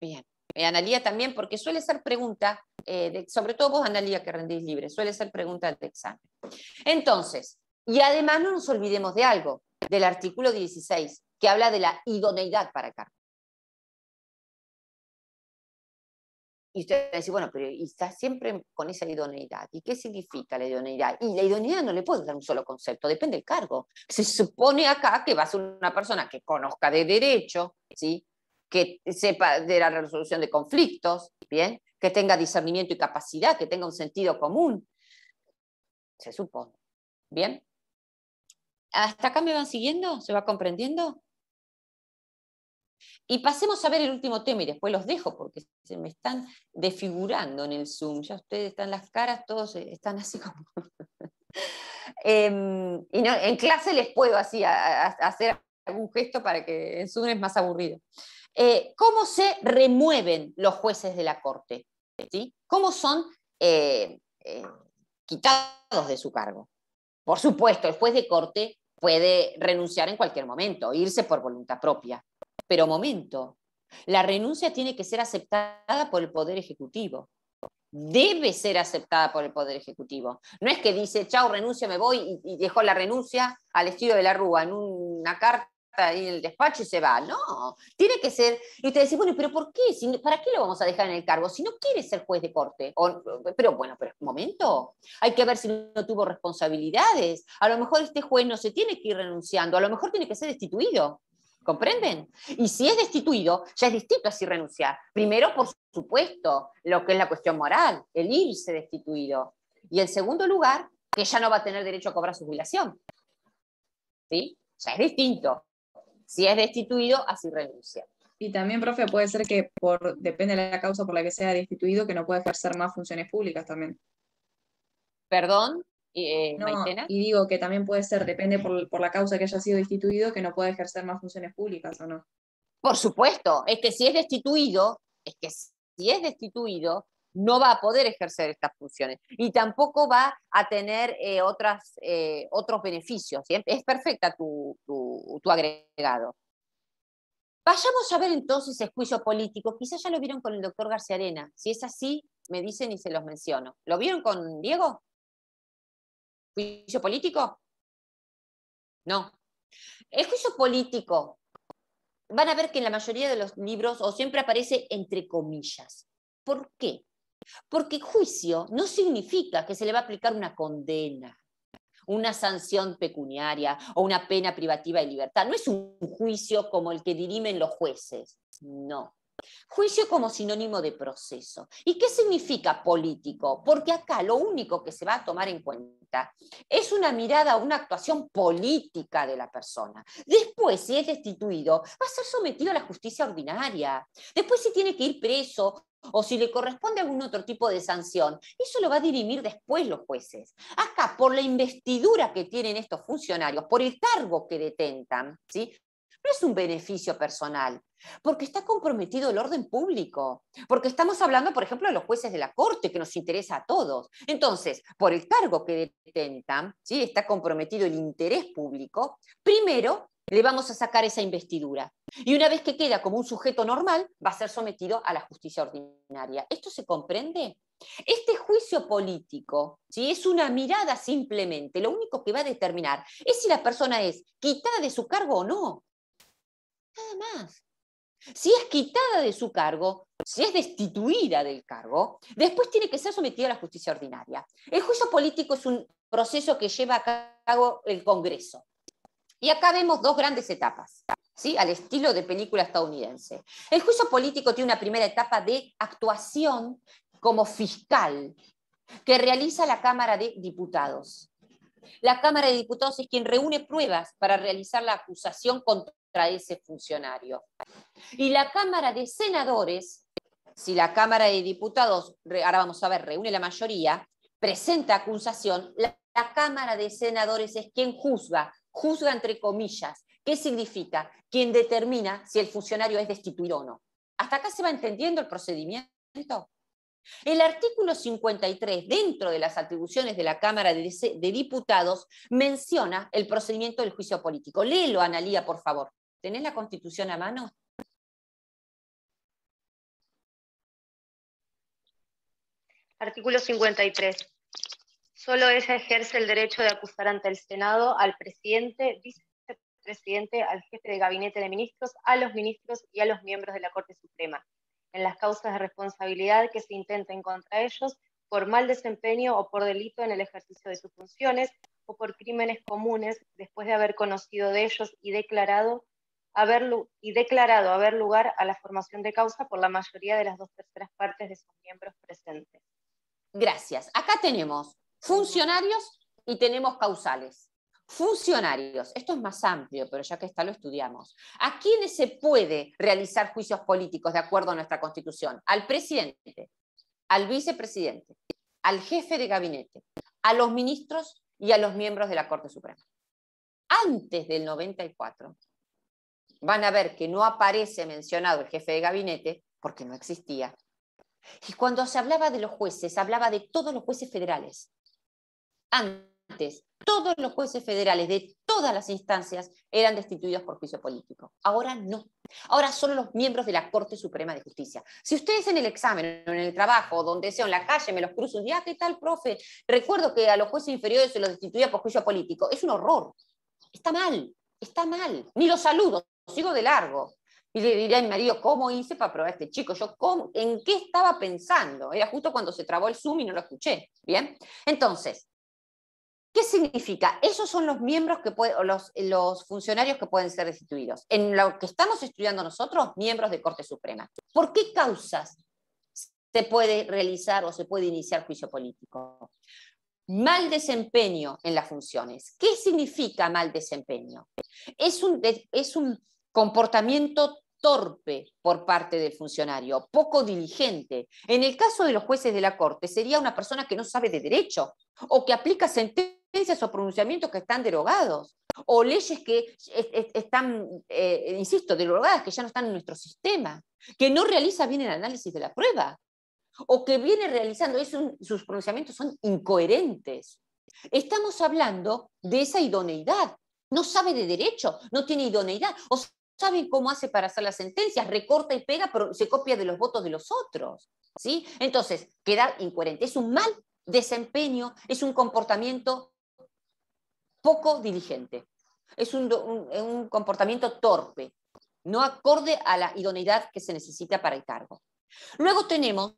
Bien. Eh, Analía también, porque suele ser pregunta, eh, sobre todo vos, Analía, que rendís libre, suele ser pregunta de examen. Entonces, y además no nos olvidemos de algo, del artículo 16, que habla de la idoneidad para cargo. Y usted va a decir, bueno, pero está siempre con esa idoneidad. ¿Y qué significa la idoneidad? Y la idoneidad no le puedo dar un solo concepto, depende del cargo. Se supone acá que va a ser una persona que conozca de derecho, ¿sí? que sepa de la resolución de conflictos, ¿bien? que tenga discernimiento y capacidad, que tenga un sentido común. Se supone. ¿Bien? ¿Hasta acá me van siguiendo? ¿Se va comprendiendo? Y pasemos a ver el último tema y después los dejo porque se me están desfigurando en el Zoom. Ya ustedes están las caras, todos eh, están así como... [LAUGHS] Em, y en clase les puedo así hacer algún gesto para que el Zoom es más aburrido. Eh, ¿Cómo se remueven los jueces de la Corte? ¿Cómo son eh, quitados de su cargo? Por supuesto, el juez de Corte puede renunciar en cualquier momento, irse por voluntad propia. Pero momento, la renuncia tiene que ser aceptada por el Poder Ejecutivo. Debe ser aceptada por el Poder Ejecutivo. No es que dice, chao, renuncio, me voy y, y dejó la renuncia al estilo de la Rúa en una carta ahí en el despacho y se va. No, tiene que ser. Y usted dice, bueno, pero ¿por qué? ¿Para qué lo vamos a dejar en el cargo? Si no quiere ser juez de corte. pero bueno, pero un momento. Hay que ver si no tuvo responsabilidades. A lo mejor este juez no se tiene que ir renunciando. A lo mejor tiene que ser destituido. ¿Comprenden? Y si es destituido, ya es distinto así renunciar. Primero, por supuesto, lo que es la cuestión moral, el irse destituido. Y en segundo lugar, que ya no va a tener derecho a cobrar su jubilación. ¿Sí? Ya es distinto. Si es destituido, así renuncia. Y también, profe, puede ser que por, depende de la causa por la que sea destituido, que no pueda ejercer más funciones públicas también. Perdón, eh, no, Y digo que también puede ser, depende por, por, la causa que haya sido destituido, que no pueda ejercer más funciones públicas o no. Por supuesto, es que si es destituido, es que si es destituido, no va a poder ejercer estas funciones y tampoco va a tener eh, otras, eh, otros beneficios. Es perfecta tu, tu, agregado. Vayamos a ver entonces el juicio político. Quizás ya lo vieron con el doctor García Arena. Si es así, me dicen y se los menciono. ¿Lo vieron con Diego? ¿Juicio político? No. El juicio político, van a ver que en la mayoría de los libros o siempre aparece entre comillas. ¿Por qué? Porque juicio no significa que se le va a aplicar una condena, una sanción pecuniaria o una pena privativa de libertad. No es un juicio como el que dirimen los jueces, no. Juicio como sinónimo de proceso. ¿Y qué significa político? Porque acá lo único que se va a tomar en cuenta es una mirada, o una actuación política de la persona. Después, si es destituido, va a ser sometido a la justicia ordinaria. Después, si tiene que ir preso o si le corresponde algún otro tipo de sanción. Eso lo va a dirimir después los jueces. Acá, por la investidura que tienen estos funcionarios, por el cargo que detentan, ¿sí? no es un beneficio personal, porque está comprometido el orden público, porque estamos hablando, por ejemplo, de los jueces de la Corte, que nos interesa a todos. Entonces, por el cargo que detentan, ¿sí? está comprometido el interés público, primero, le vamos a sacar esa investidura. Y una vez que queda como un sujeto normal, va a ser sometido a la justicia ordinaria. ¿Esto se comprende? Este juicio político si es una mirada simplemente, lo único que va a determinar es si la persona es quitada de su cargo o no. Nada más. Si es quitada de su cargo, si es destituida del cargo, después tiene que ser sometida a la justicia ordinaria. El juicio político es un proceso que lleva a cabo el Congreso. Y acá vemos dos grandes etapas, ¿sí? al estilo de película estadounidense. El juicio político tiene una primera etapa de actuación como fiscal que realiza la Cámara de Diputados. La Cámara de Diputados es quien reúne pruebas para realizar la acusación contra ese funcionario. Y la Cámara de Senadores, si la Cámara de Diputados, ahora vamos a ver, reúne la mayoría, presenta acusación, la, la Cámara de Senadores es quien juzga juzga entre comillas. ¿Qué significa? Quien determina si el funcionario es destituido o no. ¿Hasta acá se va entendiendo el procedimiento? El artículo 53, dentro de las atribuciones de la Cámara de Diputados, menciona el procedimiento del juicio político. Léelo, Analía, por favor. ¿Tenés la Constitución a mano? Artículo 53. Solo ella ejerce el derecho de acusar ante el Senado al presidente, vicepresidente, al jefe de gabinete de ministros, a los ministros y a los miembros de la Corte Suprema, en las causas de responsabilidad que se intenten contra ellos por mal desempeño o por delito en el ejercicio de sus funciones o por crímenes comunes después de haber conocido de ellos y declarado haber, y declarado haber lugar a la formación de causa por la mayoría de las dos terceras partes de sus miembros presentes. Gracias. Acá tenemos funcionarios y tenemos causales. Funcionarios, esto es más amplio, pero ya que está lo estudiamos. ¿A quiénes se puede realizar juicios políticos de acuerdo a nuestra Constitución? Al presidente, al vicepresidente, al jefe de gabinete, a los ministros y a los miembros de la Corte Suprema. Antes del 94, van a ver que no aparece mencionado el jefe de gabinete porque no existía. Y cuando se hablaba de los jueces, hablaba de todos los jueces federales, antes, todos los jueces federales de todas las instancias eran destituidos por juicio político. Ahora no. Ahora solo los miembros de la Corte Suprema de Justicia. Si ustedes en el examen, en el trabajo, donde sea, en la calle, me los cruzo y digo ¿qué tal, profe? Recuerdo que a los jueces inferiores se los destituía por juicio político. Es un horror. Está mal, está mal. Ni los saludo, sigo de largo. Y le diré a mi marido, ¿cómo hice para probar a este chico? Yo, ¿en qué estaba pensando? Era justo cuando se trabó el Zoom y no lo escuché. Bien. Entonces, ¿Qué significa? Esos son los miembros que pueden los, funcionarios que pueden ser destituidos. En lo que estamos estudiando nosotros, miembros de Corte Suprema. ¿Por qué causas se puede realizar o se puede iniciar juicio político? Mal desempeño en las funciones. ¿Qué significa mal desempeño? Es un, es un comportamiento torpe por parte del funcionario, poco diligente. En el caso de los jueces de la Corte, sería una persona que no sabe de derecho o que aplica sentencias sentencias o pronunciamientos que están derogados, o leyes que están, eh, insisto, derogadas, que ya no están en nuestro sistema, que no realiza bien el análisis de la prueba, o que viene realizando, sus pronunciamientos son incoherentes. Estamos hablando de esa idoneidad. No sabe de derecho, no tiene idoneidad. O sabe cómo hace para hacer las sentencias, recorta y pega, pero se copia de los votos de los otros. ¿sí? Entonces, quedar incoherente. Es un mal desempeño, es un comportamiento poco diligente. Es eh, un, comportamiento torpe, no acorde a la idoneidad que se necesita para el cargo. Luego tenemos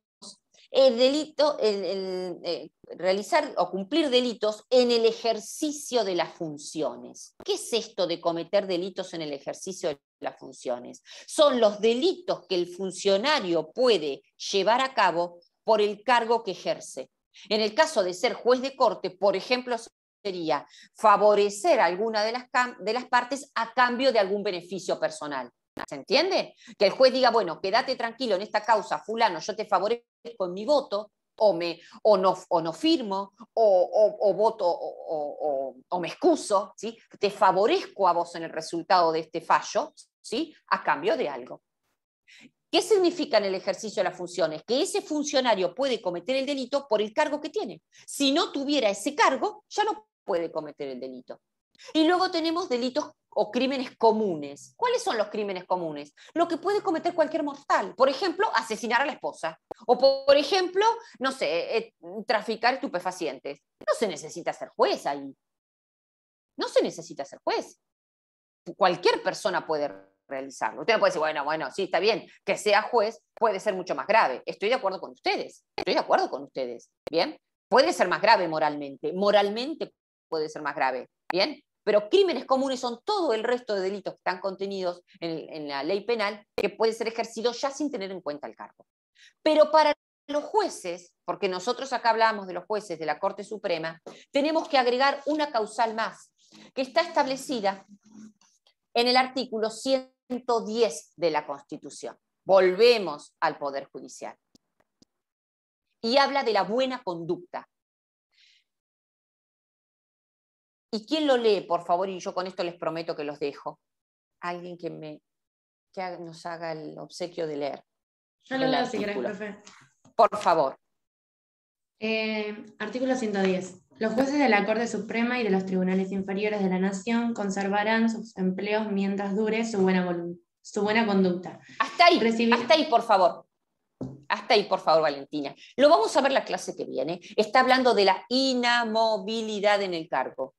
el delito, el, eh, realizar o cumplir delitos en el ejercicio de las funciones. ¿Qué es esto de cometer delitos en el ejercicio de las funciones? Son los delitos que el funcionario puede llevar a cabo por el cargo que ejerce. En el caso de ser juez de corte, por ejemplo, sería favorecer a alguna de las, de las partes a cambio de algún beneficio personal. ¿Se entiende? Que el juez diga, bueno, quédate tranquilo en esta causa, fulano, yo te favorezco en mi voto, o, me, o, no, o no firmo, o, o voto, o, me excuso, ¿sí? Te favorezco a vos en el resultado de este fallo, ¿sí? A cambio de algo. ¿Qué significa en el ejercicio de las funciones? Que ese funcionario puede cometer el delito por el cargo que tiene. Si no tuviera ese cargo, ya no puede cometer el delito. Y luego tenemos delitos o crímenes comunes. ¿Cuáles son los crímenes comunes? Lo que puede cometer cualquier mortal. Por ejemplo, asesinar a la esposa. O por ejemplo, no sé, eh, traficar estupefacientes. No se necesita ser juez ahí. No se necesita ser juez. Cualquier persona puede realizarlo. Usted no puede decir, bueno, bueno, sí, está bien, que sea juez puede ser mucho más grave. Estoy de acuerdo con ustedes. Estoy de acuerdo con ustedes. Bien. Puede ser más grave moralmente. Moralmente puede ser más grave. ¿Bien? Pero crímenes comunes son todo el resto de delitos que están contenidos en, la ley penal que puede ser ejercido ya sin tener en cuenta el cargo. Pero para los jueces, porque nosotros acá hablamos de los jueces de la Corte Suprema, tenemos que agregar una causal más, que está establecida en el artículo 110 de la Constitución. Volvemos al Poder Judicial. Y habla de la buena conducta. ¿Y quién lo lee, por favor? Y yo con esto les prometo que los dejo. Alguien que, me, nos haga el obsequio de leer. Yo lo leo si querés, profe. Por favor. Eh, artículo 110. Los jueces de la Corte Suprema y de los tribunales inferiores de la Nación conservarán sus empleos mientras dure su buena, su buena conducta. Hasta ahí, hasta ahí, por favor. Hasta ahí, por favor, Valentina. Lo vamos a ver la clase que viene. Está hablando de la inamovilidad en el cargo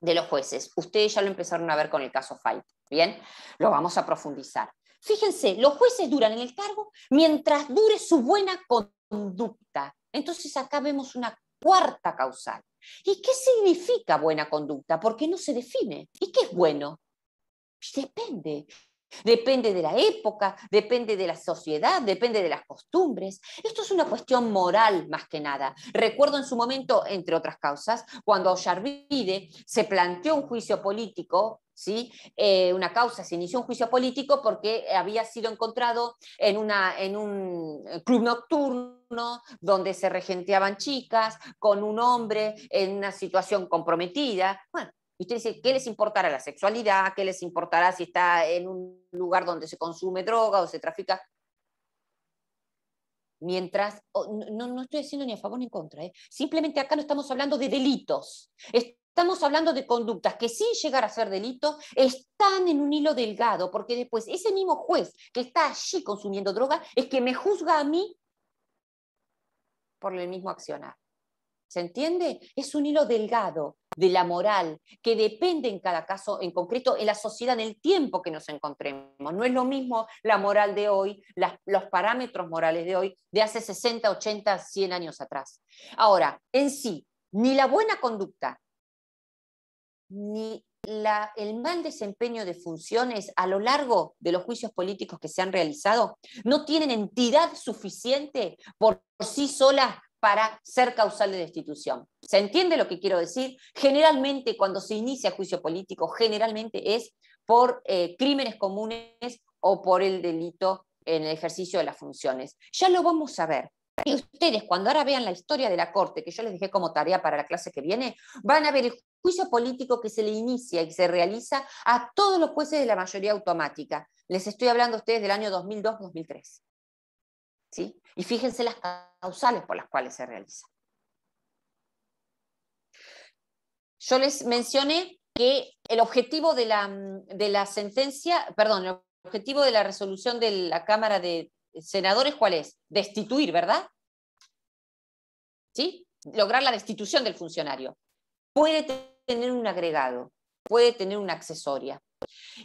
de los jueces. Ustedes ya lo empezaron a ver con el caso Fight. Bien, lo vamos a profundizar. Fíjense, los jueces duran en el cargo mientras dure su buena conducta. Entonces acá vemos una cuarta causal. ¿Y qué significa buena conducta? Porque no se define. ¿Y qué es bueno? Depende. Depende de la época, depende de la sociedad, depende de las costumbres. Esto es una cuestión moral más que nada. Recuerdo en su momento, entre otras causas, cuando Ollarvide se planteó un juicio político, ¿sí? Eh, una causa, se inició un juicio político porque había sido encontrado en, en un club nocturno donde se regenteaban chicas con un hombre en una situación comprometida. Bueno, y usted dice, ¿qué les importará la sexualidad? ¿Qué les importará si está en un lugar donde se consume droga o se trafica? Mientras, no, estoy diciendo ni a favor ni en contra, ¿eh? simplemente acá no estamos hablando de delitos, estamos hablando de conductas que sin llegar a ser delitos están en un hilo delgado, porque después ese mismo juez que está allí consumiendo droga es que me juzga a mí por el mismo accionar. ¿Se entiende? Es un hilo delgado de la moral, que depende en cada caso en concreto, en la sociedad, en el tiempo que nos encontremos. No es lo mismo la moral de hoy, los parámetros morales de hoy, de hace 60, 80, 100 años atrás. Ahora, en sí, ni la buena conducta, ni el mal desempeño de funciones a lo largo de los juicios políticos que se han realizado no tienen entidad suficiente por sí solas para ser causal de destitución. ¿Se entiende lo que quiero decir? Generalmente cuando se inicia juicio político, generalmente es por eh, crímenes comunes o por el delito en el ejercicio de las funciones. Ya lo vamos a ver. Y ustedes, cuando ahora vean la historia de la Corte, que yo les dije como tarea para la clase que viene, van a ver el juicio político que se le inicia y se realiza a todos los jueces de la mayoría automática. Les estoy hablando a ustedes del año 2002-2003. ¿Sí? Y fíjense las causales por las cuales se realiza. Yo les mencioné que el objetivo mm, de la, sentencia, perdón, el objetivo de la resolución de la Cámara de Senadores, ¿cuál es? Destituir, ¿verdad? ¿Sí? Lograr la destitución del funcionario. Puede tener un agregado, puede tener una accesoria.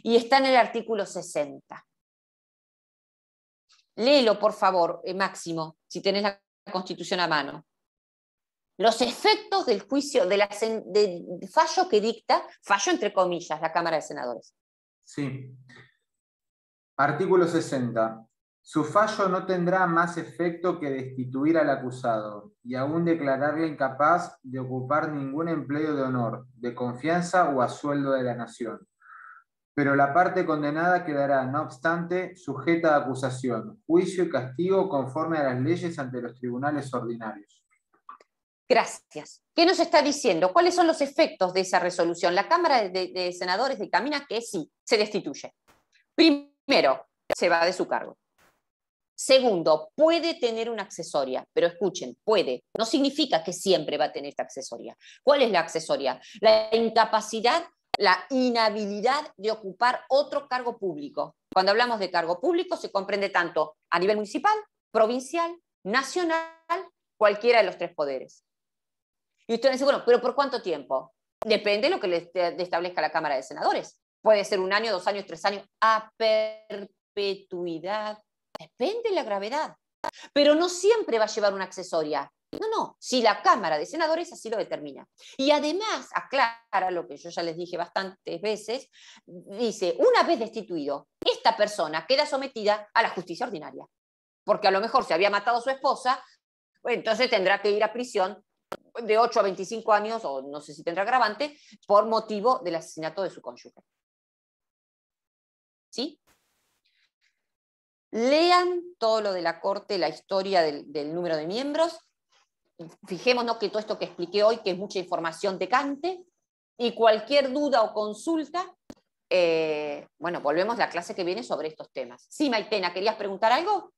Y está en el artículo 60. Léelo, por favor, eh, Máximo, si tenés la Constitución a mano los efectos del juicio, fallo que dicta, fallo entre comillas, la Cámara de Senadores. Sí. Artículo 60. Su fallo no tendrá más efecto que destituir al acusado y aún declararle incapaz de ocupar ningún empleo de honor, de confianza o a sueldo de la nación. Pero la parte condenada quedará, no obstante, sujeta a acusación, juicio y castigo conforme a las leyes ante los tribunales ordinarios. Gracias. ¿Qué nos está diciendo? ¿Cuáles son los efectos de esa resolución? La Cámara de, de Senadores dictamina que sí, se destituye. Primero, se va de su cargo. Segundo, puede tener una accesoria, pero escuchen, puede. No significa que siempre va a tener esta accesoria. ¿Cuál es la accesoria? La incapacidad, la inhabilidad de ocupar otro cargo público. Cuando hablamos de cargo público se comprende tanto a nivel municipal, provincial, nacional, cualquiera de los tres poderes. Y usted dice, bueno, pero ¿por cuánto tiempo? Depende de lo que le establezca la Cámara de Senadores. Puede ser un año, dos años, tres años, a perpetuidad. Depende de la gravedad. Pero no siempre va a llevar una accesoria. No, no, si la Cámara de Senadores así lo determina. Y además aclara lo que yo ya les dije bastantes veces, dice, una vez destituido, esta persona queda sometida a la justicia ordinaria, porque a lo mejor se había matado a su esposa, pues entonces tendrá que ir a prisión de 8 a 25 años, o no sé si tendrá agravante, por motivo del asesinato de su cónyuge. ¿Sí? Lean todo lo de la Corte, la historia del, número de miembros. Fijémonos que todo esto que expliqué hoy, que es mucha información, decante, cante. Y cualquier duda o consulta, eh, bueno, volvemos a la clase que viene sobre estos temas. Sí, Maitena, ¿querías preguntar algo?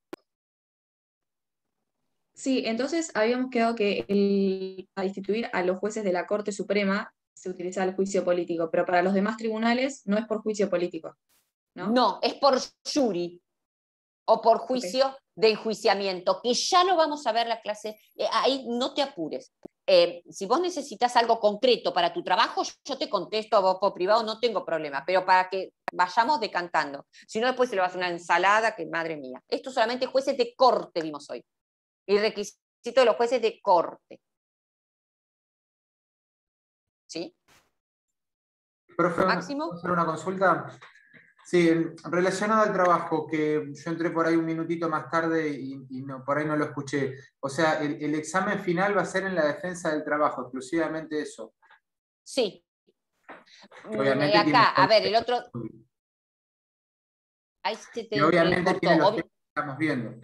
Sí, entonces habíamos quedado que a instituir a los jueces de la Corte Suprema se utiliza el juicio político, pero para los demás tribunales no es por juicio político. No, no es por jury o por juicio de enjuiciamiento, que ya lo vamos a ver la clase, eh, ahí no te apures. Eh, si vos necesitas algo concreto para tu trabajo, yo te contesto a vos por privado, no tengo problema, pero para que vayamos decantando. Si no, después se le va a hacer una ensalada, que madre mía. Esto solamente jueces de corte vimos hoy y requisito de los jueces de corte. ¿Sí? Profe, Máximo. hacer una consulta? Sí, relacionado al trabajo, que yo entré por ahí un minutito más tarde y, no, por ahí no lo escuché. O sea, el, examen final va a ser en la defensa del trabajo, exclusivamente eso. Sí. Obviamente mm, acá, a ver, el otro. [LAUGHS] obviamente estamos viendo.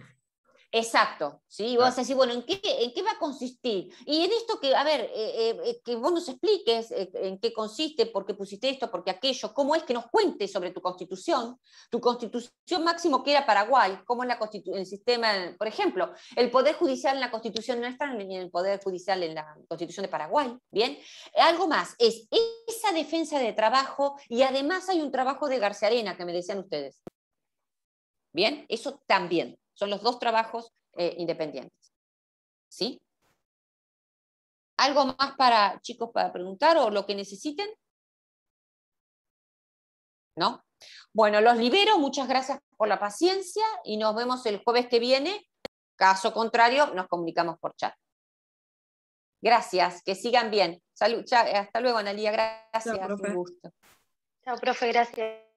Exacto, ¿sí? Y vos decís, bueno, ¿en qué, va a consistir? Y en esto que, a ver, eh, eh, que vos nos expliques eh, en qué consiste, por qué pusiste esto, por qué aquello, cómo es que nos cuentes sobre tu constitución, tu constitución máximo que era Paraguay, cómo es la el sistema, por ejemplo, el Poder Judicial en la constitución nuestra ni el Poder Judicial en la constitución de Paraguay, ¿bien? Algo más, es esa defensa de trabajo y además hay un trabajo de García Arena que me decían ustedes. Bien, eso también. Son los dos trabajos eh, independientes. ¿Sí? ¿Algo más para chicos para preguntar o lo que necesiten? ¿No? Bueno, los libero. Muchas gracias por la paciencia y nos vemos el jueves que viene. Caso contrario, nos comunicamos por chat. Gracias, que sigan bien. Salud, hasta luego, Analia. Gracias, un gusto. Chao, profe, gracias.